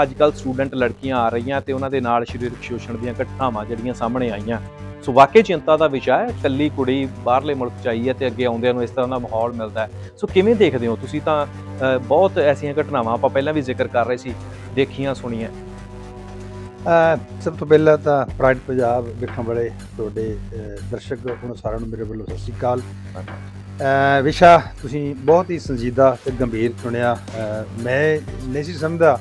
ਅੱਜ ਕੱਲ ਸਟੂਡੈਂਟ ਲੜਕੀਆਂ ਆ ਰਹੀਆਂ ਤੇ ਉਹਨਾਂ ਦੇ ਨਾਲ ਸਰੀਰਕ ਸ਼ੋਸ਼ਣ ਦੀਆਂ ਘਟਨਾਵਾਂ ਜਿਹੜੀਆਂ ਸਾਹਮਣੇ ਆਈਆਂ ਸੋ ਵਾਕਈ ਚਿੰਤਾ ਦਾ ਵਿਸ਼ਾ ਹੈ ਕੱਲੀ ਕੁੜੀ ਬਾਹਰਲੇ ਮੁਲਕ ਚ ਆਈ ਹੈ ਤੇ ਅੱਗੇ ਆਉਂਦਿਆਂ ਨੂੰ ਇਸ ਤਰ੍ਹਾਂ ਦਾ ਮਾਹੌਲ ਮਿਲਦਾ ਹੈ ਸੋ ਕਿਵੇਂ ਦੇਖਦੇ ਹੋ ਤੁਸੀਂ ਤਾਂ ਬਹੁਤ ਐਸੀਆਂ ਘਟਨਾਵਾਂ ਆਪਾਂ ਪਹਿਲਾਂ ਵੀ ਜ਼ਿਕਰ ਕਰ ਰਹੇ ਸੀ ਦੇਖੀਆਂ ਸੁਣੀਆਂ ਸਭ ਤੋਂ ਪਹਿਲਾਂ ਤਾਂ ਪ੍ਰਾਈਡ ਪੰਜਾਬ ਵੇਖਣ ਵਾਲੇ ਤੁਹਾਡੇ ਦਰਸ਼ਕ ਹੁਣ ਸਾਰਿਆਂ ਨੂੰ ਮੇਰੇ ਵੱਲੋਂ ਸਤਿ ਸ੍ਰੀ ਅਕਾਲ ਵਿਸ਼ਾ ਤੁਸੀਂ ਬਹੁਤ ਹੀ ਸੰਜੀਦਾ ਤੇ ਗੰਭੀਰ ਸੁਣਿਆ ਮੈਂ ਨਹੀਂ ਸਮਝਦਾ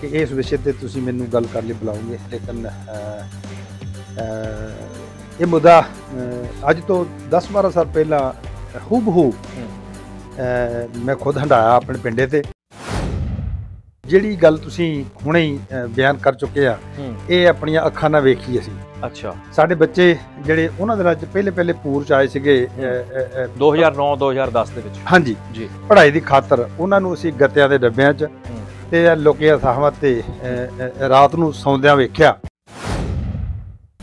ਕਿ ਇਸ ਵਿਸ਼ੇ ਤੇ ਤੁਸੀਂ ਮੈਨੂੰ ਗੱਲ ਕਰਨ ਲਈ ਬੁਲਾਉਂਗੇ ਲੇਕਿਨ ਇਹ ਮੁੱਦਾ ਅੱਜ ਤੋਂ 10-12 ਸਾਲ ਪਹਿਲਾਂ ਹੂਬ ਹੂ ਮੈਂ ਖੁਦ ਹੰਡਾਇਆ ਆਪਣੇ ਪਿੰਡੇ ਤੇ ਜਿਹੜੀ ਗੱਲ ਤੁਸੀਂ ਹੁਣੇ ਹੀ ਬਿਆਨ ਕਰ ਚੁੱਕੇ ਆ ਇਹ ਆਪਣੀਆਂ ਅੱਖਾਂ ਨਾਲ ਵੇਖੀ ਅਸੀਂ ਅੱਛਾ ਸਾਡੇ ਬੱਚੇ ਜਿਹੜੇ ਉਹਨਾਂ ਦੇ 'ਚ ਪਹਿਲੇ ਪਹਿਲੇ ਪੂਰ ਚ ਆਏ ਸੀਗੇ 2009 2010 ਦੇ ਵਿੱਚ ਹਾਂਜੀ ਜੀ ਪੜ੍ਹਾਈ ਦੀ ਖਾਤਰ ਉਹਨਾਂ ਨੂੰ ਅਸੀਂ ਗੱਤਿਆਂ ਦੇ ਡੱਬਿਆਂ 'ਚ ਤੇ ਲੋਕੇ ਸਹਿਮਤ ਤੇ ਰਾਤ ਨੂੰ ਸੌਂਦਿਆਂ ਵੇਖਿਆ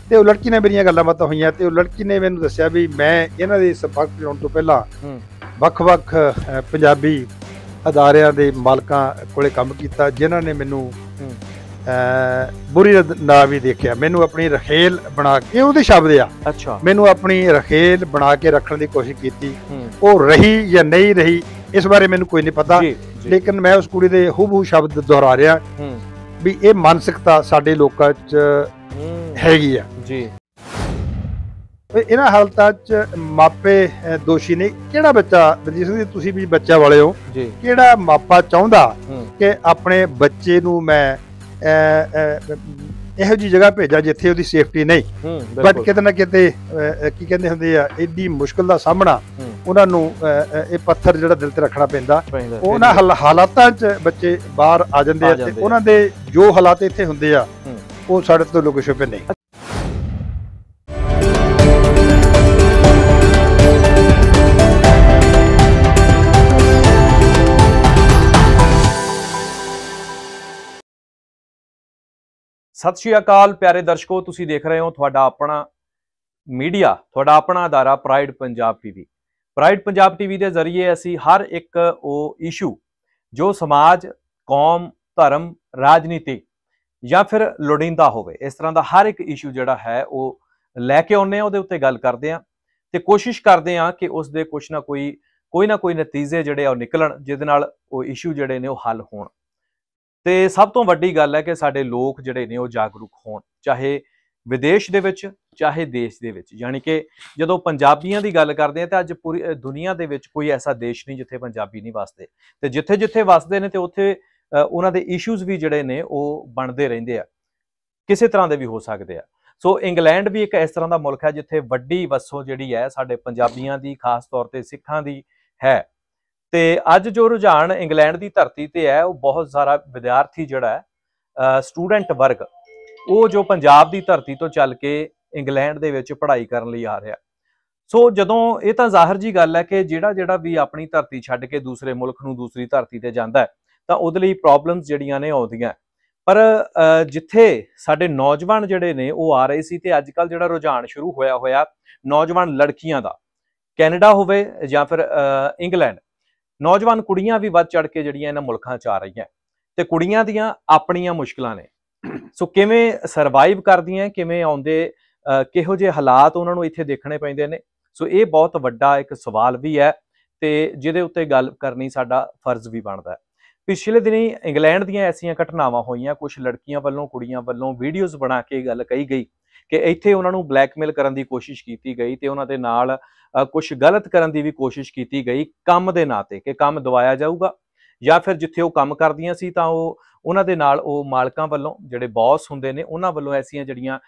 ਤੇ ਉਹ ਲੜਕੀ ਨੇ ਮੇਰੀਆਂ ਗੱਲਾਂ ਬਾਤਾਂ ਹੋਈਆਂ ਤੇ ਉਹ ਲੜਕੀ ਨੇ ਮੈਨੂੰ ਦੱਸਿਆ ਵੀ ਮੈਂ ਇਹਨਾਂ ਦੇ ਸੰਪਰਕ ਲਾਉਣ ਤੋਂ ਪਹਿਲਾਂ ਵੱਖ-ਵੱਖ ਪੰਜਾਬੀ ਅਦਾਰਿਆਂ ਦੇ ਮਾਲਕਾਂ ਕੋਲੇ ਕੰਮ ਕੀਤਾ ਜਿਨ੍ਹਾਂ ਨੇ ਮੈਨੂੰ ਬੁਰੀ ਨਾ ਵੀ ਦੇਖਿਆ ਮੈਨੂੰ ਆਪਣੀ ਰਖੇਲ ਬਣਾ ਕੇ ਉਹਦੇ ਸ਼ਬਦ ਆ ਅੱਛਾ ਮੈਨੂੰ ਆਪਣੀ ਰਖੇਲ ਬਣਾ ਕੇ ਰੱਖਣ ਦੀ ਕੋਸ਼ਿਸ਼ ਕੀਤੀ ਉਹ ਰਹੀ ਜਾਂ ਨਹੀਂ ਰਹੀ ਇਸ ਬਾਰੇ ਮੈਨੂੰ ਕੋਈ ਨਹੀਂ ਪਤਾ ਲੇਕਿਨ ਮੈਂ ਉਸ ਕੁੜੀ ਦੇ ਹੂਬਹੂ ਸ਼ਬਦ ਦੁਹਰਾ ਰਿਹਾ ਵੀ ਇਹ ਮਾਨਸਿਕਤਾ ਸਾਡੇ ਲੋਕਾਂ 'ਚ ਹੈਗੀ ਆ ਜੀ ਇਹਨਾਂ ਹਾਲਤਾਂ 'ਚ ਮਾਪੇ ਦੋਸ਼ੀ ਨੇ ਕਿਹੜਾ ਬੱਚਾ ਰਜੀਸ ਜੀ ਤੁਸੀਂ ਵੀ ਬੱਚਾ ਵਾਲੇ ਹੋ ਕਿਹੜਾ ਮਾਪਾ ਚਾਹੁੰਦਾ ਕਿ ਆਪਣੇ ਬੱਚੇ ਨੂੰ ਮੈਂ ਇਹੋ ਜੀ ਜਗ੍ਹਾ ਭੇਜਾਂ ਜਿੱਥੇ ਉਹਦੀ ਸੇਫਟੀ ਨਹੀਂ ਬਟ ਕਿਤੇ ਨਾ ਕਿਤੇ ਕੀ ਕਹਿੰਦੇ ਹੁੰਦੇ ਆ ਐਡੀ ਮੁਸ਼ਕਲ ਦਾ ਸਾਹਮਣਾ ਉਹਨਾਂ ਨੂੰ ਇਹ ਪੱਥਰ ਜਿਹੜਾ ਦਿਲ ਤੇ ਰੱਖਣਾ ਪੈਂਦਾ ਉਹਨਾਂ ਹਾਲਾਤਾਂ 'ਚ ਬੱਚੇ ਬਾਹਰ ਆ ਜਾਂਦੇ ਆ ਤੇ ਉਹਨਾਂ ਦੇ ਜੋ ਹਾਲਾਤ ਇੱਥੇ ਹੁੰਦੇ ਆ ਉਹ ਸਾਡੇ ਤੋਂ ਲੁਕੇ ਛੁਪੇ ਨਹੀਂ ਸਤਿ ਸ਼੍ਰੀ ਅਕਾਲ ਪਿਆਰੇ ਦਰਸ਼ਕੋ ਤੁਸੀਂ ਦੇਖ ਰਹੇ ਹੋ ਤੁਹਾਡਾ ਆਪਣਾ ਮੀਡੀਆ ਤੁਹਾਡਾ ਆਪਣਾ ਅਦਾਰਾ pride Punjab TV pride Punjab TV ਦੇ ਜ਼ਰੀਏ ਅਸੀਂ ਹਰ ਇੱਕ ਉਹ ਇਸ਼ੂ ਜੋ ਸਮਾਜ ਕੌਮ ਧਰਮ ਰਾਜਨੀਤੀ ਜਾਂ ਫਿਰ ਲੋੜਿੰਦਾ ਹੋਵੇ ਇਸ ਤਰ੍ਹਾਂ ਦਾ ਹਰ ਇੱਕ ਇਸ਼ੂ ਜਿਹੜਾ ਹੈ ਉਹ ਲੈ ਕੇ ਆਉਂਦੇ ਆ ਉਹਦੇ ਉੱਤੇ ਗੱਲ ਕਰਦੇ ਆ ਤੇ ਕੋਸ਼ਿਸ਼ ਕਰਦੇ ਆ ਕਿ ਉਸ ਦੇ ਕੁਛ ਨਾ ਕੋਈ ਕੋਈ ਨਾ ਕੋਈ ਨਤੀਜੇ ਜਿਹੜੇ ਆ ਉਹ ਨਿਕਲਣ ਜਿਹਦੇ ਨਾਲ ਉਹ ਇਸ਼ੂ ਜਿਹੜੇ ਨੇ ਉਹ ਹੱਲ ਹੋਣ ਤੇ ਸਭ ਤੋਂ ਵੱਡੀ ਗੱਲ ਹੈ ਕਿ ਸਾਡੇ ਲੋਕ ਜਿਹੜੇ ਨੇ ਉਹ ਜਾਗਰੂਕ ਹੋਣ ਚਾਹੇ ਵਿਦੇਸ਼ ਦੇ ਵਿੱਚ ਚਾਹੇ ਦੇਸ਼ ਦੇ ਵਿੱਚ ਯਾਨੀ ਕਿ ਜਦੋਂ ਪੰਜਾਬੀਆਂ ਦੀ ਗੱਲ ਕਰਦੇ ਆ ਤਾਂ ਅੱਜ ਪੂਰੀ ਦੁਨੀਆ ਦੇ ਵਿੱਚ ਕੋਈ ਐਸਾ ਦੇਸ਼ ਨਹੀਂ ਜਿੱਥੇ ਪੰਜਾਬੀ ਨਹੀਂ ਵਸਦੇ ਤੇ ਜਿੱਥੇ-ਜਿੱਥੇ ਵਸਦੇ ਨੇ ਤੇ ਉੱਥੇ ਉਹਨਾਂ ਦੇ ਇਸ਼ੂਜ਼ ਵੀ ਜਿਹੜੇ ਨੇ ਉਹ ਬਣਦੇ ਰਹਿੰਦੇ ਆ ਕਿਸੇ ਤਰ੍ਹਾਂ ਦੇ ਵੀ ਹੋ ਸਕਦੇ ਆ ਸੋ ਇੰਗਲੈਂਡ ਵੀ ਇੱਕ ਇਸ ਤਰ੍ਹਾਂ ਦਾ ਮੁਲਕ ਹੈ ਜਿੱਥੇ ਵੱਡੀ ਵਸੋਂ ਜਿਹੜੀ ਹੈ ਸਾਡੇ ਪੰਜਾਬੀਆਂ ਦੀ ਖਾਸ ਤੌਰ ਤੇ ਸਿੱਖਾਂ ਦੀ ਹੈ ਤੇ ਅੱਜ ਜੋ ਰੁਝਾਨ ਇੰਗਲੈਂਡ ਦੀ ਧਰਤੀ ਤੇ ਹੈ ਉਹ ਬਹੁਤ ਸਾਰਾ ਵਿਦਿਆਰਥੀ ਜਿਹੜਾ ਹੈ ਸਟੂਡੈਂਟ ਵਰਗ ਉਹ ਜੋ ਪੰਜਾਬ ਦੀ ਧਰਤੀ ਤੋਂ ਚੱਲ ਕੇ ਇੰਗਲੈਂਡ ਦੇ ਵਿੱਚ ਪੜ੍ਹਾਈ ਕਰਨ ਲਈ ਆ ਰਿਹਾ ਸੋ ਜਦੋਂ ਇਹ ਤਾਂ ਜ਼ਾਹਰ ਜੀ ਗੱਲ ਹੈ ਕਿ ਜਿਹੜਾ ਜਿਹੜਾ ਵੀ ਆਪਣੀ ਧਰਤੀ ਛੱਡ ਕੇ ਦੂਸਰੇ ਮੁਲਕ ਨੂੰ ਦੂਸਰੀ ਧਰਤੀ ਤੇ ਜਾਂਦਾ ਹੈ ਤਾਂ ਉਹਦੇ ਲਈ ਪ੍ਰੋਬਲਮਸ ਜਿਹੜੀਆਂ ਨੇ ਆਉਂਦੀਆਂ ਪਰ ਜਿੱਥੇ ਸਾਡੇ ਨੌਜਵਾਨ ਜਿਹੜੇ ਨੇ ਉਹ ਆ ਰਹੇ ਸੀ ਤੇ ਅੱਜ ਕੱਲ ਜਿਹੜਾ ਰੁਝਾਨ ਸ਼ੁਰੂ ਹੋਇਆ ਹੋਇਆ ਨੌਜਵਾਨ ਲੜਕੀਆਂ ਦਾ ਕੈਨੇਡਾ ਹੋਵੇ ਜਾਂ ਫਿਰ ਇੰਗਲੈਂਡ ਨੌਜਵਾਨ ਕੁੜੀਆਂ ਵੀ ਵੱਧ ਚੜ ਕੇ ਜਿਹੜੀਆਂ ਇਹਨਾਂ ਮੁਲਕਾਂ 'ਚ ਆ ਰਹੀਆਂ ਤੇ ਕੁੜੀਆਂ ਦੀਆਂ ਆਪਣੀਆਂ ਮੁਸ਼ਕਲਾਂ ਨੇ ਸੋ ਕਿਵੇਂ ਸਰਵਾਈਵ ਕਰਦੀਆਂ ਕਿਵੇਂ ਆਉਂਦੇ ਕਿਹੋ ਜਿਹੇ ਹਾਲਾਤ ਉਹਨਾਂ ਨੂੰ ਇੱਥੇ ਦੇਖਣੇ ਪੈਂਦੇ ਨੇ ਸੋ ਇਹ ਬਹੁਤ ਵੱਡਾ ਇੱਕ ਸਵਾਲ ਵੀ ਹੈ ਤੇ ਜਿਹਦੇ ਉੱਤੇ ਗੱਲ ਕਰਨੀ ਸਾਡਾ ਫਰਜ਼ ਵੀ ਬਣਦਾ ਹੈ ਪਿਛਲੇ ਦਿਨੀ ਇੰਗਲੈਂਡ ਦੀਆਂ ਐਸੀਆਂ ਘਟਨਾਵਾਂ ਹੋਈਆਂ ਕੁਝ ਲੜਕੀਆਂ ਵੱਲੋਂ ਕੁੜੀਆਂ ਵੱਲੋਂ ਵੀਡੀਓਜ਼ ਬਣਾ ਕੇ ਗੱਲ ਕਹੀ ਗਈ ਕਿ ਇੱਥੇ ਉਹਨਾਂ ਨੂੰ ਬਲੈਕਮੇਲ ਕਰਨ ਦੀ ਕੋਸ਼ਿਸ਼ ਕੀਤੀ ਗਈ ਤੇ ਉਹਨਾਂ ਦੇ ਨਾਲ ਕੁਝ ਗਲਤ ਕਰਨ ਦੀ ਵੀ ਕੋਸ਼ਿਸ਼ ਕੀਤੀ ਗਈ ਕੰਮ ਦੇ ਨਾਂ ਤੇ ਕਿ ਕੰਮ ਦਵਾਇਆ ਜਾਊਗਾ ਜਾਂ ਫਿਰ ਜਿੱਥੇ ਉਹ ਕੰਮ ਕਰਦੀਆਂ ਸੀ ਤਾਂ ਉਹ ਉਹਨਾਂ ਦੇ ਨਾਲ ਉਹ ਮਾਲਕਾਂ ਵੱਲੋਂ ਜਿਹੜੇ ਬੌਸ ਹੁੰਦੇ ਨੇ ਉਹਨਾਂ ਵੱਲੋਂ ਐਸੀਆਂ ਜਿਹੜੀਆਂ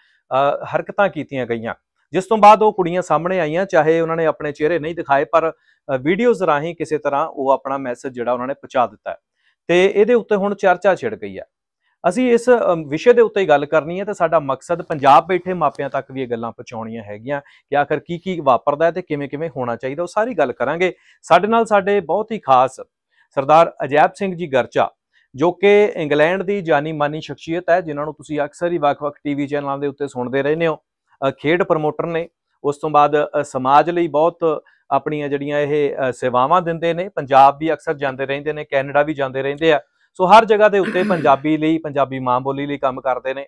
ਹਰਕਤਾਂ ਕੀਤੀਆਂ ਗਈਆਂ ਜਿਸ ਤੋਂ ਬਾਅਦ ਉਹ ਕੁੜੀਆਂ ਸਾਹਮਣੇ ਆਈਆਂ ਚਾਹੇ ਉਹਨਾਂ ਨੇ ਆਪਣੇ ਚਿਹਰੇ ਨਹੀਂ ਦਿਖਾਏ ਪਰ ਵੀਡੀਓਜ਼ ਰਾਹੀਂ ਕਿਸੇ ਤਰ੍ਹਾਂ ਉਹ ਆਪਣਾ ਮੈਸੇਜ ਜਿਹੜਾ ਉਹਨਾਂ ਨੇ ਪਹੁੰਚਾ ਦਿੱਤਾ ਤੇ ਇਹਦੇ ਉੱਤੇ ਹੁਣ ਚਰਚਾ ਛਿੜ ਗਈ ਹੈ ਅਸੀਂ ਇਸ ਵਿਸ਼ੇ ਦੇ ਉੱਤੇ ਗੱਲ ਕਰਨੀ ਹੈ ਤੇ ਸਾਡਾ ਮਕਸਦ ਪੰਜਾਬ ਬੈਠੇ ਮਾਪਿਆਂ ਤੱਕ ਵੀ ਇਹ ਗੱਲਾਂ ਪਹੁੰਚਾਉਣੀਆਂ ਹੈਗੀਆਂ ਕਿ ਆਖਰ ਕੀ ਕੀ ਵਾਪਰਦਾ ਹੈ ਤੇ ਕਿਵੇਂ ਕਿਵੇਂ ਹੋਣਾ ਚਾਹੀਦਾ ਉਹ ਸਾਰੀ ਗੱਲ ਕਰਾਂਗੇ ਸਾਡੇ ਨਾਲ ਸਾਡੇ ਬਹੁਤ ਹੀ ਖਾਸ ਸਰਦਾਰ ਅਜੈਬ ਸਿੰਘ ਜੀ ਗਰਚਾ ਜੋ ਕਿ ਇੰਗਲੈਂਡ ਦੀ ਜਾਨੀ ਮਾਨੀ ਸ਼ਖਸੀਅਤ ਹੈ ਜਿਨ੍ਹਾਂ ਨੂੰ ਤੁਸੀਂ ਅਕਸਰ ਹੀ ਵੱਖ-ਵੱਖ ਟੀਵੀ ਚੈਨਲਾਂ ਦੇ ਉੱਤੇ ਸੁਣਦੇ ਰਹਿੰਦੇ ਹੋ ਖੇਡ ਪ੍ਰਮੋਟਰ ਨੇ ਉਸ ਤੋਂ ਬਾਅਦ ਸਮਾਜ ਲਈ ਬਹੁਤ ਆਪਣੀਆਂ ਜਿਹੜੀਆਂ ਇਹ ਸੇਵਾਵਾਂ ਦਿੰਦੇ ਨੇ ਪੰਜਾਬ ਵੀ ਅਕਸਰ ਜਾਂਦੇ ਰਹਿੰਦੇ ਨੇ ਕੈਨੇਡਾ ਵੀ ਜਾਂਦੇ ਰਹਿੰਦੇ ਆ ਸੋ ਹਰ ਜਗ੍ਹਾ ਦੇ ਉੱਤੇ ਪੰਜਾਬੀ ਲਈ ਪੰਜਾਬੀ ਮਾਂ ਬੋਲੀ ਲਈ ਕੰਮ ਕਰਦੇ ਨੇ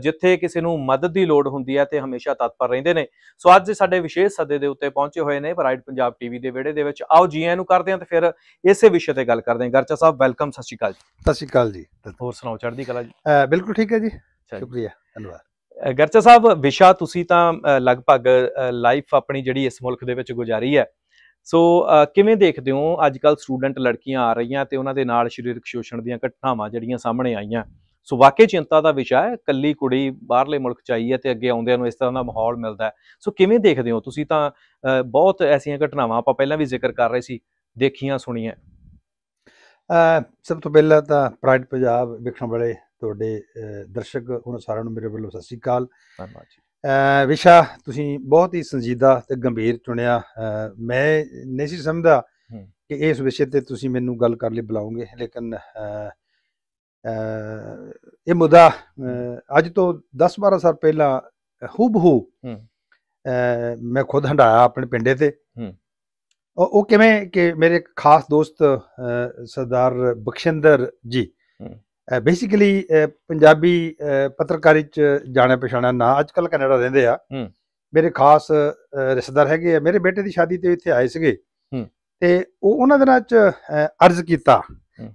ਜਿੱਥੇ ਕਿਸੇ ਨੂੰ ਮਦਦ ਦੀ ਲੋੜ ਹੁੰਦੀ ਹੈ ਤੇ ਹਮੇਸ਼ਾ ਤਤਪਰ ਰਹਿੰਦੇ ਨੇ ਸੋ ਅੱਜ ਸਾਡੇ ਵਿਸ਼ੇਸ਼ ਸੱਦੇ ਦੇ ਉੱਤੇ ਪਹੁੰਚੇ ਹੋਏ ਨੇ ਬ੍ਰਾਈਟ ਪੰਜਾਬ ਟੀਵੀ ਦੇ ਵਿੜੇ ਦੇ ਵਿੱਚ ਆਓ ਜੀ ਨੂੰ ਕਰਦੇ ਹਾਂ ਤੇ ਫਿਰ ਇਸੇ ਵਿਸ਼ੇ ਤੇ ਗੱਲ ਕਰਦੇ ਹਾਂ ਗਰਚਾ ਸਾਹਿਬ ਵੈਲਕਮ ਸਤਿ ਸ਼੍ਰੀ ਅਕਾਲ ਜੀ ਸਤਿ ਸ਼੍ਰੀ ਅਕਾਲ ਜੀ ਹੋਰ ਸੁਣਾਓ ਚੜ੍ਹਦੀ ਕਲਾ ਜੀ ਬਿਲਕੁਲ ਠੀਕ ਹੈ ਜੀ ਸ਼ੁਕਰੀਆ ਧੰਨਵਾਦ ਗਰਚਾ ਸਾਹਿਬ ਵਿਸ਼ਾ ਤੁਸੀਂ ਤਾਂ ਲਗਭਗ ਲਾਈਫ ਆਪਣੀ ਜਿਹੜੀ ਇਸ ਮੁਲਕ ਦੇ ਵਿੱਚ ਗੁਜ਼ਾਰੀ ਹੈ ਸੋ ਕਿਵੇਂ ਦੇਖਦੇ ਹੋ ਅੱਜ ਕੱਲ ਸਟੂਡੈਂਟ ਲੜਕੀਆਂ ਆ ਰਹੀਆਂ ਤੇ ਉਹਨਾਂ ਦੇ ਨਾਲ ਸਰੀਰਕ ਸ਼ੋਸ਼ਣ ਦੀਆਂ ਘਟਨਾਵਾਂ ਜਿਹੜੀਆਂ ਸਾਹਮਣੇ ਆਈਆਂ ਸੋ ਵਾਕਈ ਚਿੰਤਾ ਦਾ ਵਿਸ਼ਾ ਹੈ ਕੱਲੀ ਕੁੜੀ ਬਾਹਰਲੇ ਮੁਲਕ ਚ ਆਈ ਹੈ ਤੇ ਅੱਗੇ ਆਉਂਦਿਆਂ ਨੂੰ ਇਸ ਤਰ੍ਹਾਂ ਦਾ ਮਾਹੌਲ ਮਿਲਦਾ ਹੈ ਸੋ ਕਿਵੇਂ ਦੇਖਦੇ ਹੋ ਤੁਸੀਂ ਤਾਂ ਬਹੁਤ ਐਸੀਆਂ ਘਟਨਾਵਾਂ ਆਪਾਂ ਪਹਿਲਾਂ ਵੀ ਜ਼ਿਕਰ ਕਰ ਰਹੇ ਸੀ ਦੇਖੀਆਂ ਸੁਣੀਆਂ ਸਭ ਤੋਂ ਪਹਿਲਾਂ ਤਾਂ ਪ੍ਰਾਈਡ ਪੰਜਾਬ ਵਿਖਣ ਵਾਲੇ ਤੁਹਾਡੇ ਦਰਸ਼ਕ ਉਹਨਾਂ ਸਾਰਿਆਂ ਨੂੰ ਮੇਰੇ ਵੱਲੋਂ ਸਤਿ ਸ੍ਰੀ ਅਕਾਲ ਧੰਨਵਾਦ ਜੀ ਵਿਸ਼ਾ ਤੁਸੀਂ ਬਹੁਤ ਹੀ ਸੰਜੀਦਾ ਤੇ ਗੰਭੀਰ ਚੁਣਿਆ ਮੈਂ ਨਹੀਂ ਸੀ ਸਮਝਦਾ ਕਿ ਇਸ ਵਿਸ਼ੇ ਤੇ ਤੁਸੀਂ ਮੈਨੂੰ ਗੱਲ ਕਰਨ ਲਈ ਬੁਲਾਉਂਗੇ ਲੇਕਿਨ ਇਹ ਮੁੱਦਾ ਅੱਜ ਤੋਂ 10-12 ਸਾਲ ਪਹਿਲਾਂ ਹੂ ਮੈਂ ਖੁਦ ਹੰਡਾਇਆ ਆਪਣੇ ਪਿੰਡੇ ਤੇ ਉਹ ਕਿਵੇਂ ਕਿ ਮੇਰੇ ਇੱਕ ਖਾਸ ਦੋਸਤ ਸਰਦਾਰ ਬਖਸ਼ਿੰਦਰ ਜੀ ਬੇਸਿਕਲੀ ਪੰਜਾਬੀ ਪੱਤਰਕਾਰੀ ਚ ਜਾਣੇ ਪਛਾਣਾ ਨਾ ਅੱਜ ਕੱਲ ਕੈਨੇਡਾ ਰਹਿੰਦੇ ਆ ਮੇਰੇ ਖਾਸ ਰਿਸ਼ਤੇਦਾਰ ਹੈਗੇ ਆ ਮੇਰੇ ਬੇਟੇ ਦੀ ਸ਼ਾਦੀ ਤੇ ਇੱਥੇ ਆਏ ਸੀਗੇ ਤੇ ਉਹ ਉਹਨਾਂ ਦਿਨਾਂ ਚ ਅਰਜ਼ ਕੀਤਾ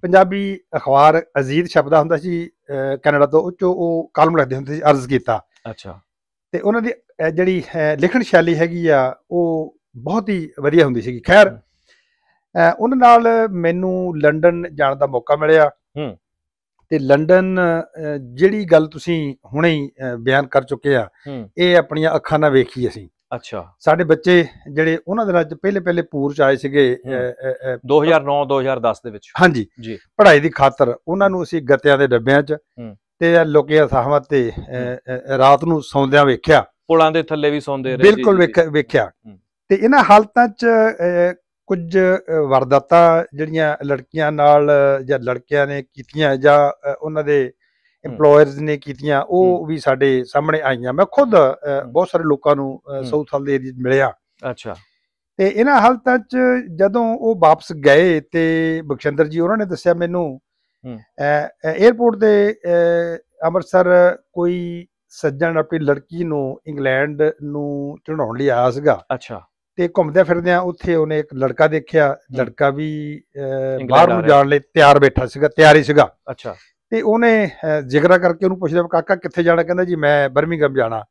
ਪੰਜਾਬੀ ਅਖਬਾਰ ਅਜ਼ੀਦ ਛਪਦਾ ਹੁੰਦਾ ਸੀ ਕੈਨੇਡਾ ਤੋਂ ਉੱਚੋ ਉਹ ਕਾਲਮ ਲਿਖਦੇ ਹੁੰਦੇ ਸੀ ਅਰਜ਼ ਕੀਤਾ ਅੱਛਾ ਤੇ ਉਹਨਾਂ ਦੀ ਜਿਹੜੀ ਲਿਖਣ ਸ਼ੈਲੀ ਹੈਗੀ ਆ ਉਹ ਬਹੁਤ ਹੀ ਵਧੀਆ ਹੁੰਦੀ ਸੀਗੀ ਖੈਰ ਉਹਨਾਂ ਨਾਲ ਮੈਨੂੰ ਲੰਡਨ ਜਾਣ ਦਾ ਮੌਕਾ ਮਿਲਿਆ ਹੂੰ ਤੇ ਲੰਡਨ ਜਿਹੜੀ ਗੱਲ ਤੁਸੀਂ ਹੁਣੇ ਹੀ ਬਿਆਨ ਕਰ ਚੁੱਕੇ ਆ ਇਹ ਆਪਣੀਆਂ ਅੱਖਾਂ ਨਾਲ ਵੇਖੀ ਅਸੀਂ ਅੱਛਾ ਸਾਡੇ ਬੱਚੇ ਜਿਹੜੇ ਉਹਨਾਂ ਦੇ ਨਾਲ ਪਹਿਲੇ ਪਹਿਲੇ ਪੂਰ ਚ ਆਏ ਸੀਗੇ 2009 2010 ਦੇ ਵਿੱਚ ਹਾਂਜੀ ਜੀ ਪੜ੍ਹਾਈ ਦੀ ਖਾਤਰ ਉਹਨਾਂ ਨੂੰ ਅਸੀਂ ਗੱਤਿਆਂ ਦੇ ਡੱਬਿਆਂ 'ਚ ਤੇ ਲੋਕਿਆ ਸਾਹਮਤ ਤੇ ਰਾਤ ਨੂੰ ਸੌਂਦਿਆਂ ਵੇਖਿਆ ਪੁਲਾਂ ਦੇ ਥੱਲੇ ਵੀ ਸੌਂਦੇ ਰਹੇ ਬਿਲਕੁਲ ਵੇਖਿਆ ਤੇ ਇਹਨਾਂ ਹਾਲਤਾਂ 'ਚ ਕੁਝ ਵਰਦਾਤਾ ਜਿਹੜੀਆਂ ਲੜਕੀਆਂ ਨਾਲ ਜਾਂ ਲੜਕਿਆਂ ਨੇ ਕੀਤੀਆਂ ਜਾਂ ਉਹਨਾਂ ਦੇ ਇੰਪਲੋਇਰਸ ਨੇ ਕੀਤੀਆਂ ਉਹ ਵੀ ਸਾਡੇ ਸਾਹਮਣੇ ਆਈਆਂ ਮੈਂ ਖੁਦ ਬਹੁਤ ਸਾਰੇ ਲੋਕਾਂ ਨੂੰ ਸਾਊਥ ਹਾਲ ਦੇ ਏਰੀਆ ਮਿਲਿਆ ਅੱਛਾ ਤੇ ਇਹਨਾਂ ਹਾਲਤਾਂ 'ਚ ਜਦੋਂ ਉਹ ਵਾਪਸ ਗਏ ਤੇ ਬਖਸ਼ੰਦਰ ਜੀ ਉਹਨਾਂ ਨੇ ਦੱਸਿਆ ਮੈਨੂੰ 에어ਪੋਰਟ ਦੇ ਅੰਮ੍ਰਿਤਸਰ ਕੋਈ ਸੱਜਣ ਆਪਣੀ ਲੜਕੀ ਨੂੰ ਇੰਗਲੈਂਡ ਨੂੰ ਚੜਾਉਣ ਲਈ ਆਇਆ ਸੀਗਾ ਅੱਛਾ ਤੇ ਘੁੰਮਦੇ ਫਿਰਦੇ ਆ ਉੱਥੇ ਉਹਨੇ ਇੱਕ ਲੜਕਾ ਦੇਖਿਆ ਲੜਕਾ ਵੀ ਬਾਹਰ ਨੂੰ ਜਾਣ ਲਈ ਤਿਆਰ ਬੈਠਾ ਸੀਗਾ ਤਿਆਰੀ ਸੀਗਾ ਅੱਛਾ ਤੇ ਉਹਨੇ ਜਿਗਰਾ ਕਰਕੇ ਉਹਨੂੰ ਪੁੱਛਦਾ ਕਾਕਾ ਕਿੱਥੇ ਜਾਣਾ ਕਹਿੰਦਾ ਜੀ ਮੈਂ ਬਰਮਿੰਗਮ ਜਾਣਾ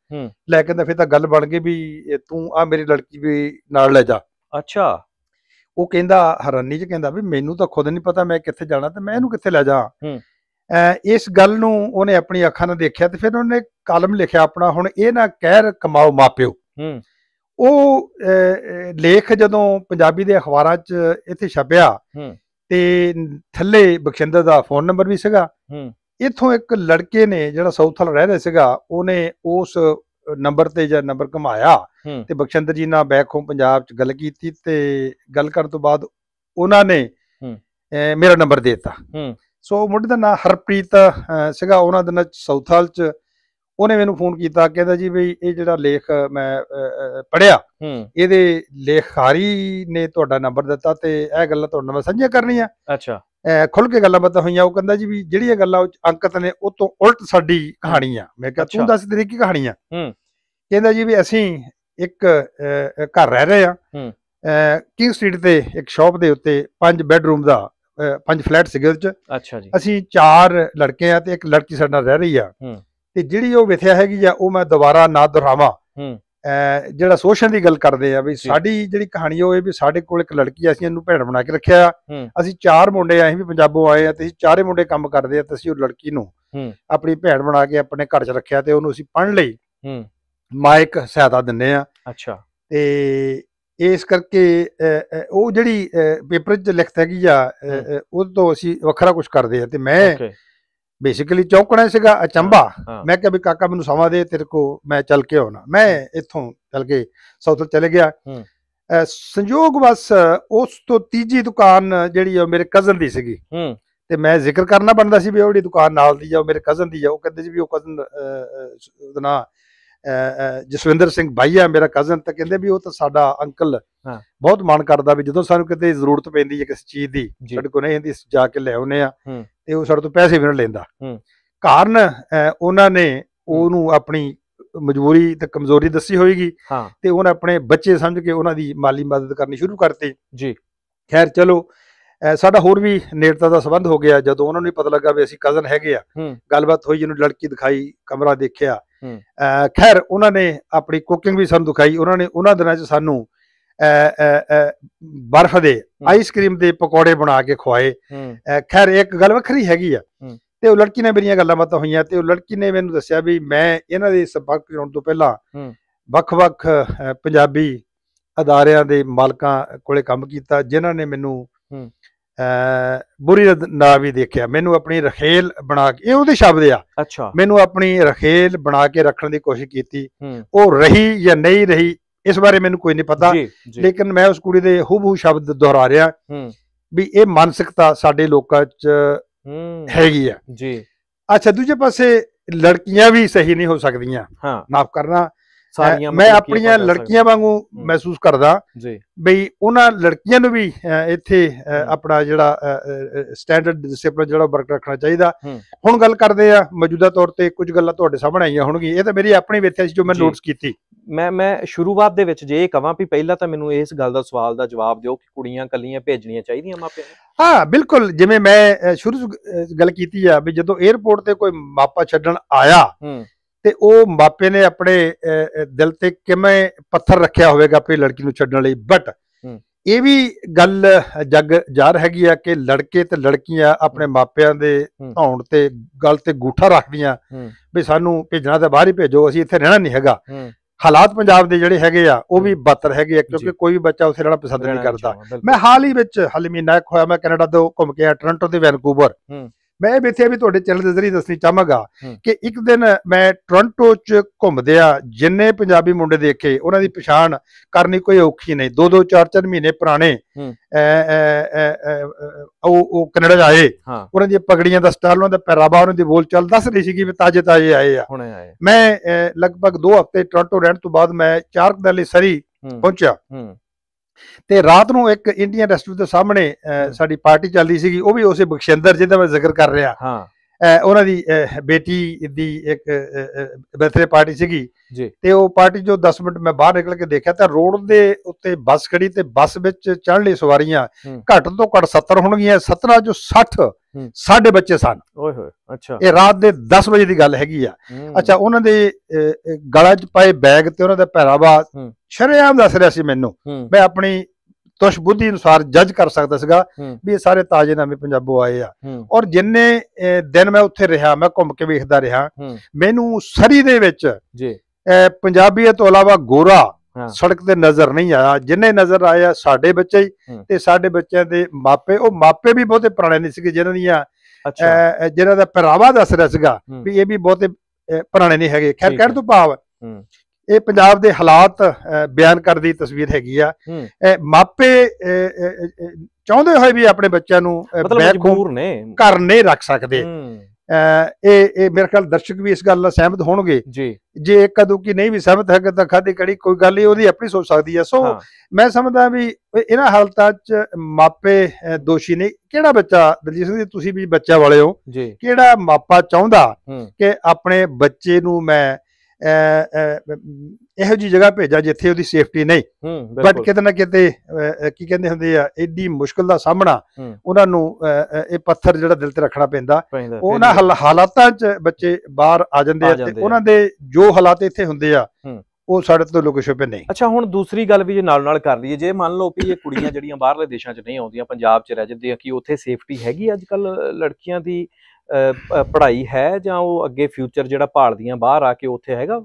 ਲੈ ਕਹਿੰਦਾ ਫਿਰ ਤਾਂ ਗੱਲ ਬਣ ਗਈ ਵੀ ਤੂੰ ਆ ਮੇਰੀ ਲੜਕੀ ਵੀ ਨਾਲ ਲੈ ਜਾ ਅੱਛਾ ਉਹ ਕਹਿੰਦਾ ਹੈਰਾਨੀ ਚ ਕਹਿੰਦਾ ਵੀ ਮੈਨੂੰ ਤਾਂ ਖੁਦ ਨਹੀਂ ਪਤਾ ਮੈਂ ਕਿੱਥੇ ਜਾਣਾ ਤੇ ਮੈਂ ਇਹਨੂੰ ਕਿੱਥੇ ਲੈ ਜਾ ਇਸ ਗੱਲ ਨੂੰ ਉਹਨੇ ਆਪਣੀ ਅੱਖਾਂ ਨਾਲ ਦੇਖਿਆ ਤੇ ਫਿਰ ਉਹਨੇ ਕਾਲਮ ਲਿਖਿਆ ਆਪਣਾ ਹੁਣ ਇਹ ਨਾ ਕਹਿਰ ਕਮਾਓ ਮਾਪਿਓ ਉਹ ਲੇਖ ਜਦੋਂ ਪੰਜਾਬੀ ਦੇ ਅਖਬਾਰਾਂ 'ਚ ਇੱਥੇ ਛਪਿਆ ਤੇ ਥੱਲੇ ਬਖਸ਼ਿੰਦਰ ਦਾ ਫੋਨ ਨੰਬਰ ਵੀ ਸੀਗਾ ਇਥੋਂ ਇੱਕ ਲੜਕੇ ਨੇ ਜਿਹੜਾ ਸਾਊਥ ਹਲ ਰਹਿ ਰਿਹਾ ਸੀਗਾ ਉਹਨੇ ਉਸ ਨੰਬਰ ਤੇ ਜਾਂ ਨੰਬਰ ਘਮਾਇਆ ਤੇ ਬਖਸ਼ਿੰਦਰ ਜੀ ਨਾਲ ਬੈਕ ਹੋਮ ਪੰਜਾਬ ਚ ਗੱਲ ਕੀਤੀ ਤੇ ਗੱਲ ਕਰਨ ਤੋਂ ਬਾਅਦ ਉਹਨਾਂ ਨੇ ਮੇਰਾ ਨੰਬਰ ਦੇ ਦਿੱਤਾ ਸੋ ਮੁੰਡੇ ਦਾ ਨਾਮ ਹਰਪ੍ਰੀਤ ਸੀਗਾ ਉਹਨਾਂ ਦਿਨਾਂ ਚ ਸਾਊਥ ਹਲ ਚ ਉਹਨੇ ਮੈਨੂੰ ਫੋਨ ਕੀਤਾ ਕਹਿੰਦਾ ਜੀ ਬਈ ਇਹ ਜਿਹੜਾ ਲੇਖ ਮੈਂ ਪੜਿਆ ਇਹਦੇ ਲੇਖਾਰੀ ਨੇ ਤੁਹਾਡਾ ਨੰਬਰ ਦਿੱਤਾ ਤੇ ਇਹ ਗੱਲਾਂ ਤੁਹਾਡੇ ਨਾਲ ਕਰਨੀ ਕਰਨੀਆਂ ਅੱਛਾ ਖੁੱਲ ਕੇ ਗੱਲਾਂ ਬਾਤਾਂ ਹੋਈਆਂ ਉਹ ਕਹਿੰਦਾ ਜੀ ਵੀ ਜਿਹੜੀਆਂ ਗੱਲਾਂ ਅੰਕਤ ਨੇ ਉਹ ਤੋਂ ਉਲਟ ਸਾਡੀ ਕਹਾਣੀ ਆ ਮੈਂ ਕਿਹਾ ਤੂੰ ਦੱਸ ਤੇਰੀ ਕੀ ਕਹਾਣੀ ਆ ਕਹਿੰਦਾ ਜੀ ਵੀ ਅਸੀਂ ਇੱਕ ਘਰ ਰਹਿ ਰਹੇ ਆ ਕਿੰਗ ਸਟਰੀਟ ਤੇ ਇੱਕ ਸ਼ਾਪ ਦੇ ਉੱਤੇ ਪੰਜ ਬੈੱਡਰੂਮ ਦਾ ਪੰਜ ਫਲੈਟ ਸੀਗੇ ਉਹਦੇ ਚ ਅੱਛਾ ਜੀ ਅਸੀਂ ਚਾਰ ਲੜਕੇ ਆ ਤੇ ਇੱਕ ਲੜਕੀ ਸਾਡੇ ਨਾਲ ਰਹਿ ਰਹੀ ਆ ਤੇ ਜਿਹੜੀ ਉਹ ਵਿਥਿਆ ਹੈਗੀ ਆ ਉਹ ਮੈਂ ਦੁਬਾਰਾ ਨਾ ਦੁਹਰਾਵਾਂ ਜਿਹੜਾ ਸੋਸ਼ਣ ਦੀ ਗੱਲ ਕਰਦੇ ਆ ਵੀ ਸਾਡੀ ਜਿਹੜੀ ਕਹਾਣੀ ਉਹ ਇਹ ਵੀ ਸਾਡੇ ਕੋਲ ਇੱਕ ਲੜਕੀ ਆ ਅਸੀਂ ਇਹਨੂੰ ਭੈਣ ਬਣਾ ਕੇ ਰੱਖਿਆ ਅਸੀਂ ਚਾਰ ਮੁੰਡੇ ਆਏ ਵੀ ਪੰਜਾਬੋਂ ਆਏ ਆ ਤੇ ਅਸੀਂ ਚਾਰੇ ਮੁੰਡੇ ਕੰਮ ਕਰਦੇ ਆ ਤੇ ਅਸੀਂ ਉਹ ਲੜਕੀ ਨੂੰ ਆਪਣੀ ਭੈਣ ਬਣਾ ਕੇ ਆਪਣੇ ਘਰ 'ਚ ਰੱਖਿਆ ਤੇ ਉਹਨੂੰ ਅਸੀਂ ਪੜ੍ਹ ਲਈ ਮਾਇਕ ਸਹਾਇਤਾ ਦਿੰਨੇ ਆ ਅੱਛਾ ਤੇ ਇਸ ਕਰਕੇ ਉਹ ਜਿਹੜੀ ਪੇਪਰ 'ਚ ਲਿਖਤ ਹੈਗੀ ਆ ਉਹ ਤੋਂ ਅਸੀਂ ਵੱਖਰਾ ਕੁਝ ਕਰਦੇ ਆ ਤੇ ਮੈਂ ਬੇਸਿਕਲੀ ਚੌਕਣਾ ਸੀਗਾ ਅਚੰਬਾ ਮੈਂ ਕਿਹਾ ਵੀ ਕਾਕਾ ਮੈਨੂੰ ਸਮਾਂ ਦੇ ਤੇਰੇ ਕੋ ਮੈਂ ਚੱਲ ਕੇ ਆਉਣਾ ਮੈਂ ਇੱਥੋਂ ਚੱਲ ਕੇ ਸਾਊਥਲ ਚਲੇ ਗਿਆ ਸੰਯੋਗ ਬਸ ਉਸ ਤੋਂ ਤੀਜੀ ਦੁਕਾਨ ਜਿਹੜੀ ਉਹ ਮੇਰੇ ਕਜ਼ਨ ਦੀ ਸੀਗੀ ਤੇ ਮੈਂ ਜ਼ਿਕਰ ਕਰਨਾ ਬਣਦਾ ਸੀ ਵੀ ਉਹੜੀ ਦੁਕਾਨ ਨਾਲ ਦੀ ਜਾਓ ਮੇਰੇ ਕਜ਼ਨ ਦੀ ਜਾਓ ਉਹ ਕਹਿੰਦੇ ਸੀ ਵੀ ਉਹ ਕਜ਼ਨ ਉਹਦਾ ਨਾਂ ਜਸਵਿੰਦਰ ਸਿੰਘ ਭਾਈਆ ਮੇਰਾ ਕਜ਼ਨ ਤਾਂ ਕਹਿੰਦੇ ਵੀ ਉਹ ਤਾਂ ਸਾਡਾ ਅੰਕਲ ਬਹੁਤ ਮਾਣ ਕਰਦਾ ਵੀ ਜਦੋਂ ਸਾਨੂੰ ਕਿਤੇ ਜ਼ਰੂਰਤ ਪੈਂਦੀ ਹੈ ਕਿਸੇ ਚੀਜ਼ ਦੀ ਸਾਡੇ ਕੋਲ ਨਹੀਂ ਹੁੰਦੀ ਜਾ ਕੇ ਲੈ ਆਉਨੇ ਆ ਤੇ ਉਹ ਸਾਡੇ ਤੋਂ ਪੈਸੇ ਵੀ ਨਾ ਲੈਂਦਾ ਕਾਰਨ ਉਹਨਾਂ ਨੇ ਉਹਨੂੰ ਆਪਣੀ ਮਜਬੂਰੀ ਤੇ ਕਮਜ਼ੋਰੀ ਦੱਸੀ ਹੋਏਗੀ ਤੇ ਉਹਨਾਂ ਆਪਣੇ ਬੱਚੇ ਸਮਝ ਕੇ ਉਹਨਾਂ ਦੀ ਮਾਲੀ ਮਦਦ ਕਰਨੀ ਸ਼ੁਰੂ ਕਰਤੀ ਜੀ ਖੈਰ ਚਲੋ ਸਾਡਾ ਹੋਰ ਵੀ ਨੇੜਤਾ ਦਾ ਸਬੰਧ ਹੋ ਗਿਆ ਜਦੋਂ ਉਹਨਾਂ ਨੂੰ ਪਤਾ ਲੱਗਾ ਵੀ ਅਸੀਂ ਕਜ਼ਨ ਹੈਗੇ ਆ ਗੱਲਬਾਤ ਹੋਈ ਜਿਹਨੂੰ ਲੜਕੀ ਦਿਖਾਈ ਕਮਰਾ ਦੇਖਿਆ ਖੈਰ ਉਹਨਾਂ ਨੇ ਆਪਣੀ ਕੁਕਿੰਗ ਵੀ ਸਾਨੂੰ ਦਿਖਾਈ ਉਹਨਾਂ ਨੇ ਉਹਨਾਂ ਦਿਨਾਂ 'ਚ ਸਾਨੂੰ ਬਰਫ਼ ਦੇ ਆਈਸਕ੍ਰੀਮ ਦੇ ਪਕੌੜੇ ਬਣਾ ਕੇ ਖਵਾਏ ਖੈਰ ਇੱਕ ਗੱਲ ਵੱਖਰੀ ਹੈਗੀ ਆ ਤੇ ਉਹ ਲੜਕੀ ਨੇ ਮੇਰੀਆਂ ਗੱਲਾਂ ਬਾਤਾਂ ਹੋਈਆਂ ਤੇ ਉਹ ਲੜਕੀ ਨੇ ਮੈਨੂੰ ਦੱਸਿਆ ਵੀ ਮੈਂ ਇਹਨਾਂ ਦੇ ਸੰਪਰਕ ਜਾਣ ਤੋਂ ਪਹਿਲਾਂ ਵੱਖ-ਵੱਖ ਪੰਜਾਬੀ ਅਦਾਰਿਆਂ ਦੇ ਮਾਲਕਾਂ ਕੋਲੇ ਕੰਮ ਕੀਤਾ ਜਿਨ੍ਹਾਂ ਨੇ ਮੈਨੂੰ ਬੁਰੀ ਨਾ ਵੀ ਦੇਖਿਆ ਮੈਨੂੰ ਆਪਣੀ ਰਖੇਲ ਬਣਾ ਕੇ ਇਹ ਉਹਦੇ ਸ਼ਬਦ ਆ ਅੱਛਾ ਮੈਨੂੰ ਆਪਣੀ ਰਖੇਲ ਬਣਾ ਕੇ ਰੱਖਣ ਦੀ ਕੋਸ਼ਿਸ਼ ਕੀਤੀ ਉਹ ਰਹੀ ਜਾਂ ਨਹੀਂ ਰਹੀ ਇਸ ਬਾਰੇ ਮੈਨੂੰ ਕੋਈ ਨਹੀਂ ਪਤਾ ਲੇਕਿਨ ਮੈਂ ਉਸ ਕੁੜੀ ਦੇ ਹੂਬਹੂ ਸ਼ਬਦ ਦੁਹਰਾ ਰਿਹਾ ਵੀ ਇਹ ਮਾਨਸਿਕਤਾ ਸਾਡੇ ਲੋਕਾਂ 'ਚ ਹੈਗੀ ਆ ਜੀ ਅੱਛਾ ਦੂਜੇ ਪਾਸੇ ਲੜਕੀਆਂ ਵੀ ਸਹੀ ਨਹੀਂ ਹੋ ਸਕਦੀਆਂ ਮਾਫ ਕਰਨਾ ਸਾਰੀਆਂ ਮੈਂ ਆਪਣੀਆਂ ਲੜਕੀਆਂ ਵਾਂਗੂ ਮਹਿਸੂਸ ਕਰਦਾ ਜੀ ਬਈ ਉਹਨਾਂ ਲੜਕੀਆਂ ਨੂੰ ਵੀ ਇੱਥੇ ਆਪਣਾ ਜਿਹੜਾ ਸਟੈਂਡਰਡ ਡਿਸਪਲਿਨ ਜਿਹੜਾ ਵਰਕ ਰੱਖਣਾ ਚਾਹੀਦਾ ਹੁਣ ਗੱਲ ਕਰਦੇ ਆ ਮੌਜੂਦਾ ਤੌਰ ਤੇ ਕੁਝ ਗੱਲਾਂ ਤੁਹਾਡੇ ਸਾਹਮਣੇ ਆਈਆਂ ਹੋਣਗੀਆਂ ਇਹ ਤਾਂ ਮੇਰੀ ਆਪਣੀ ਵਿਥਿਆ ਸੀ ਜੋ ਮੈਂ ਨੋਟਸ ਕੀਤੀ ਮੈਂ ਮੈਂ ਸ਼ੁਰੂਆਤ ਦੇ ਵਿੱਚ ਜੇ ਇਹ ਕਹਾਂ ਵੀ ਪਹਿਲਾਂ ਤਾਂ ਮੈਨੂੰ ਇਸ ਗੱਲ ਦਾ ਸਵਾਲ ਦਾ ਜਵਾਬ ਦਿਓ ਕਿ ਕੁੜੀਆਂ ਕੱਲੀਆਂ ਭੇਜਣੀਆਂ ਚਾਹੀਦੀਆਂ ਮਾਪਿਆਂ ਨੂੰ ਹਾਂ ਬਿਲਕੁਲ ਜਿਵੇਂ ਮੈਂ ਸ਼ੁਰੂ ਗੱਲ ਕੀਤੀ ਆ ਵੀ ਜਦੋਂ 에어ਪੋਰਟ ਤੇ ਕੋਈ ਮਾਪਾ ਛੱਡਣ ਆਇਆ ਤੇ ਉਹ ਮਾਪੇ ਨੇ ਆਪਣੇ ਦਿਲ ਤੇ ਕਿਵੇਂ ਪੱਥਰ ਰੱਖਿਆ ਹੋਵੇਗਾ ਆਪਣੀ ਲੜਕੀ ਨੂੰ ਛੱਡਣ ਲਈ ਬਟ ਇਹ ਵੀ ਗੱਲ ਜੱਗ ਜਾਰ ਹੈਗੀ ਆ ਕਿ ਲੜਕੇ ਤੇ ਲੜਕੀਆਂ ਆਪਣੇ ਮਾਪਿਆਂ ਦੇ ਧੌਣ ਤੇ ਗੱਲ ਤੇ ਗੂਠਾ ਰੱਖਦੀਆਂ ਵੀ ਸਾਨੂੰ ਭੇਜਣਾ ਤਾਂ ਬਾਹਰ ਹੀ ਭੇਜੋ ਅਸੀਂ ਇੱਥੇ ਰਹਿਣਾ ਨਹੀਂ ਹੈਗਾ ਹਾਲਾਤ ਪੰਜਾਬ ਦੇ ਜਿਹੜੇ ਹੈਗੇ ਆ ਉਹ ਵੀ ਬੱਤਰ ਹੈਗੇ ਆ ਕਿਉਂਕਿ ਕੋਈ ਵੀ ਬੱਚਾ ਉੱਥੇ ਰਹਿਣਾ ਪਸੰਦ ਨਹੀਂ ਕਰਦਾ ਮੈਂ ਹਾਲ ਹੀ ਵਿੱਚ ਹਲਮੀਨਾ ਮਹੀਨਾ ਇੱਕ ਹੋਇਆ ਮੈਂ ਕੈਨੇਡਾ ਤੋਂ ਘੁੰਮ ਕੇ ਆ ਟੋਰਾਂਟੋ ਤੇ ਵੈਨਕੂਵਰ ਮੈਂ ਇਹ ਬੇਥੇ ਵੀ ਤੁਹਾਡੇ ਚੈਨਲ ਦੇ ਜ਼ਰੀਏ ਦੱਸਣੀ ਚਾਹਾਂਗਾ ਕਿ ਇੱਕ ਦਿਨ ਮੈਂ ਟੋਰਾਂਟੋ 'ਚ ਘੁੰਮਦਿਆ ਜਿੰਨੇ ਪੰਜਾਬੀ ਮੁੰਡੇ ਦੇਖੇ ਉਹਨਾਂ ਦੀ ਪਛਾਣ ਕਰਨੀ ਕੋਈ ਔਖੀ ਨਹੀਂ ਦੋ ਦੋ ਚਾਰ ਚਾਰ ਮਹੀਨੇ ਪੁਰਾਣੇ ਉਹ ਉਹ ਕੈਨੇਡਾ ਆਏ ਉਹਨਾਂ ਦੀਆਂ ਪਗੜੀਆਂ ਦਾ ਸਟਾਈਲ ਉਹਨਾਂ ਦਾ ਪਹਿਰਾਵਾ ਉਹਨਾਂ ਦੀ ਬੋਲਚਾਲ ਦੱਸ ਰਹੀ ਸੀ ਕਿ ਤਾਜੇ ਤਾਜੇ ਆਏ ਆ ਮੈਂ ਲਗਭਗ 2 ਹਫ਼ਤੇ ਟੋਰਾਂਟੋ ਰਹਿਣ ਤੋਂ ਬਾਅਦ ਮੈਂ ਚਾਰਕ ਦੇ ਲਈ ਸਰੀ ਪਹੁੰਚਿਆ ਤੇ ਰਾਤ ਨੂੰ ਇੱਕ ਇੰਡੀਅਨ ਰੈਸਟੋਰੈਂਟ ਦੇ ਸਾਹਮਣੇ ਸਾਡੀ ਪਾਰਟੀ ਚੱਲਦੀ ਸੀਗੀ ਉਹ ਵੀ ਉਸੇ ਬਖਸ਼ਿੰਦਰ ਜਿਹਦਾ ਮੈਂ ਜ਼ਿਕਰ ਕਰ ਰਿਹਾ ਹਾਂ ਉਹਨਾਂ ਦੀ ਬੇਟੀ ਦੀ ਇੱਕ ਬਰਥਡੇ ਪਾਰਟੀ ਸੀਗੀ ਤੇ ਉਹ ਪਾਰਟੀ ਜੋ 10 ਮਿੰਟ ਮੈਂ ਬਾਹਰ ਨਿਕਲ ਕੇ ਦੇਖਿਆ ਤਾਂ ਰੋਡ ਦੇ ਉੱਤੇ ਬੱਸ ਖੜੀ ਤੇ ਬੱਸ ਵਿੱਚ ਚੜ੍ਹਨ ਲਈ ਸਵਾਰੀਆਂ ਘੱਟ ਤੋਂ ਘੱਟ 70 ਹੋਣਗੀਆਂ 70 ਜੋ 60 ਸਾਡੇ ਬੱਚੇ ਸਨ ਓਏ ਹੋਏ ਅੱਛਾ ਇਹ ਰਾਤ ਦੇ 10 ਵਜੇ ਦੀ ਗੱਲ ਹੈਗੀ ਆ ਅੱਛਾ ਉਹਨਾਂ ਦੇ ਗਲਾ 'ਚ ਪਾਏ ਬੈਗ ਤੇ ਉਹਨਾਂ ਦਾ ਪਹਿਰਾਵਾ ਸ਼ਰਿਆਮ ਦੱਸ ਰਿਹਾ ਸੀ ਮੈਨੂੰ ਮੈਂ ਆਪਣੀ ਤੁਸ਼ ਬੁੱਧੀ ਅਨੁਸਾਰ ਜੱਜ ਕਰ ਸਕਦਾ ਸੀਗਾ ਵੀ ਇਹ ਸਾਰੇ ਤਾਜੇ ਨਾਮੇ ਪੰਜਾਬੋਂ ਆਏ ਆ ਔਰ ਜਿੰਨੇ ਦਿਨ ਮੈਂ ਉੱਥੇ ਰਿਹਾ ਮੈਂ ਘੁੰਮ ਕੇ ਵੇਖਦਾ ਰਿਹਾ ਮੈਨੂੰ ਸਰੀ ਦੇ ਵਿੱਚ ਜੀ ਪੰਜਾਬੀਅਤ ਤੋਂ ਇਲਾਵਾ ਗੋਰਾ ਸੜਕ ਤੇ ਨਜ਼ਰ ਨਹੀਂ ਆਇਆ ਜਿੰਨੇ ਨਜ਼ਰ ਆਇਆ ਸਾਡੇ ਬੱਚੇ ਹੀ ਤੇ ਸਾਡੇ ਬੱਚਿਆਂ ਦੇ ਮਾਪੇ ਉਹ ਮਾਪੇ ਵੀ ਬਹੁਤੇ ਪੁਰਾਣੇ ਨਹੀਂ ਸੀਗੇ ਜਿਨ੍ਹਾਂ ਦੀਆਂ ਜਿਹਨਾਂ ਦਾ ਪਰਾਵਾ ਦੱਸ ਰਿਹਾ ਸੀਗਾ ਵੀ ਇਹ ਵੀ ਬਹੁਤੇ ਪੁਰਾਣੇ ਨਹੀਂ ਹੈਗੇ ਖੈਰ ਕਹਿਣ ਤੋਂ ਭਾਵ ਇਹ ਪੰਜਾਬ ਦੇ ਹਾਲਾਤ ਬਿਆਨ ਕਰਦੀ ਤਸਵੀਰ ਹੈਗੀ ਆ ਮਾਪੇ ਚਾਹੁੰਦੇ ਹੋਏ ਵੀ ਆਪਣੇ ਬੱਚਿਆਂ ਨੂੰ ਬੈਕ ਘਰ ਨਹੀਂ ਰੱਖ ਸਕਦੇ ਇਹ ਇਹ ਮੇਰੇ ਖਿਆਲ ਦਰਸ਼ਕ ਵੀ ਇਸ ਗੱਲ ਨਾਲ ਸਹਿਮਤ ਹੋਣਗੇ ਜੀ ਜੇ ਕਦੋਂ ਕਿ ਨਹੀਂ ਵੀ ਸਹਿਮਤ ਹੈਗਾ ਤਾਂ ਖਾਦੀ ਕੜੀ ਕੋਈ ਗੱਲ ਹੀ ਉਹਦੀ ਆਪਣੀ ਸੋਚ ਸਕਦੀ ਹੈ ਸੋ ਮੈਂ ਸਮਝਦਾ ਵੀ ਇਹਨਾਂ ਹਾਲਤਾਂ 'ਚ ਮਾਪੇ ਦੋਸ਼ੀ ਨਹੀਂ ਕਿਹੜਾ ਬੱਚਾ ਦਲਜੀਤ ਸਿੰਘ ਤੁਸੀਂ ਵੀ ਬੱਚਾ ਵਾਲੇ ਹੋ ਕਿਹੜਾ ਮਾਪਾ ਚਾਹੁੰਦਾ ਕਿ ਆਪਣੇ ਬੱਚੇ ਨੂੰ ਮੈਂ ਇਹੋ ਜੀ ਜਗ੍ਹਾ ਭੇਜਾ ਜਿੱਥੇ ਉਹਦੀ ਸੇਫਟੀ ਨਹੀਂ ਬਟ ਕਿਤੇ ਨਾ ਕਿਤੇ ਕੀ ਕਹਿੰਦੇ ਹੁੰਦੇ ਆ ਐਡੀ ਮੁਸ਼ਕਲ ਦਾ ਸਾਹਮਣਾ ਉਹਨਾਂ ਨੂੰ ਇਹ ਪੱਥਰ ਜਿਹੜਾ ਦਿਲ ਤੇ ਰੱਖਣਾ ਪੈਂਦਾ ਉਹਨਾਂ ਹਾਲਾਤਾਂ 'ਚ ਬੱਚੇ ਬਾਹਰ ਆ ਜਾਂਦੇ ਆ ਤੇ ਉਹਨਾਂ ਦੇ ਜੋ ਹਾਲਾਤ ਇੱਥੇ ਹੁੰਦੇ ਆ ਉਹ ਸਾਡੇ ਤੋਂ ਲੁਕੇ ਛੁਪੇ ਨਹੀਂ ਅੱਛਾ ਹੁਣ ਦੂਸਰੀ ਗੱਲ ਵੀ ਜੇ ਨਾਲ ਨਾਲ ਕਰ ਲਈਏ ਜੇ ਮੰਨ ਲਓ ਕਿ ਇਹ ਕੁੜੀਆਂ ਜਿਹੜੀਆਂ ਬਾਹਰਲੇ ਦੇਸ਼ਾਂ 'ਚ ਨਹੀਂ ਆਉਂਦੀਆਂ ਪੰਜਾਬ 'ਚ ਰਹਿ ਜਾਂਦੀਆਂ ਕਿ ਉੱਥੇ ਸੇਫਟੀ ਹੈਗੀ ਅੱਜ ਕੱਲ ਲੜਕੀਆਂ ਦੀ ਪੜ੍ਹਾਈ ਹੈ ਜਾਂ ਉਹ ਅੱਗੇ ਫਿਊਚਰ ਜਿਹੜਾ ਭਾਲਦੀਆਂ ਬਾਹਰ ਆ ਕੇ ਉੱਥੇ ਹੈਗਾ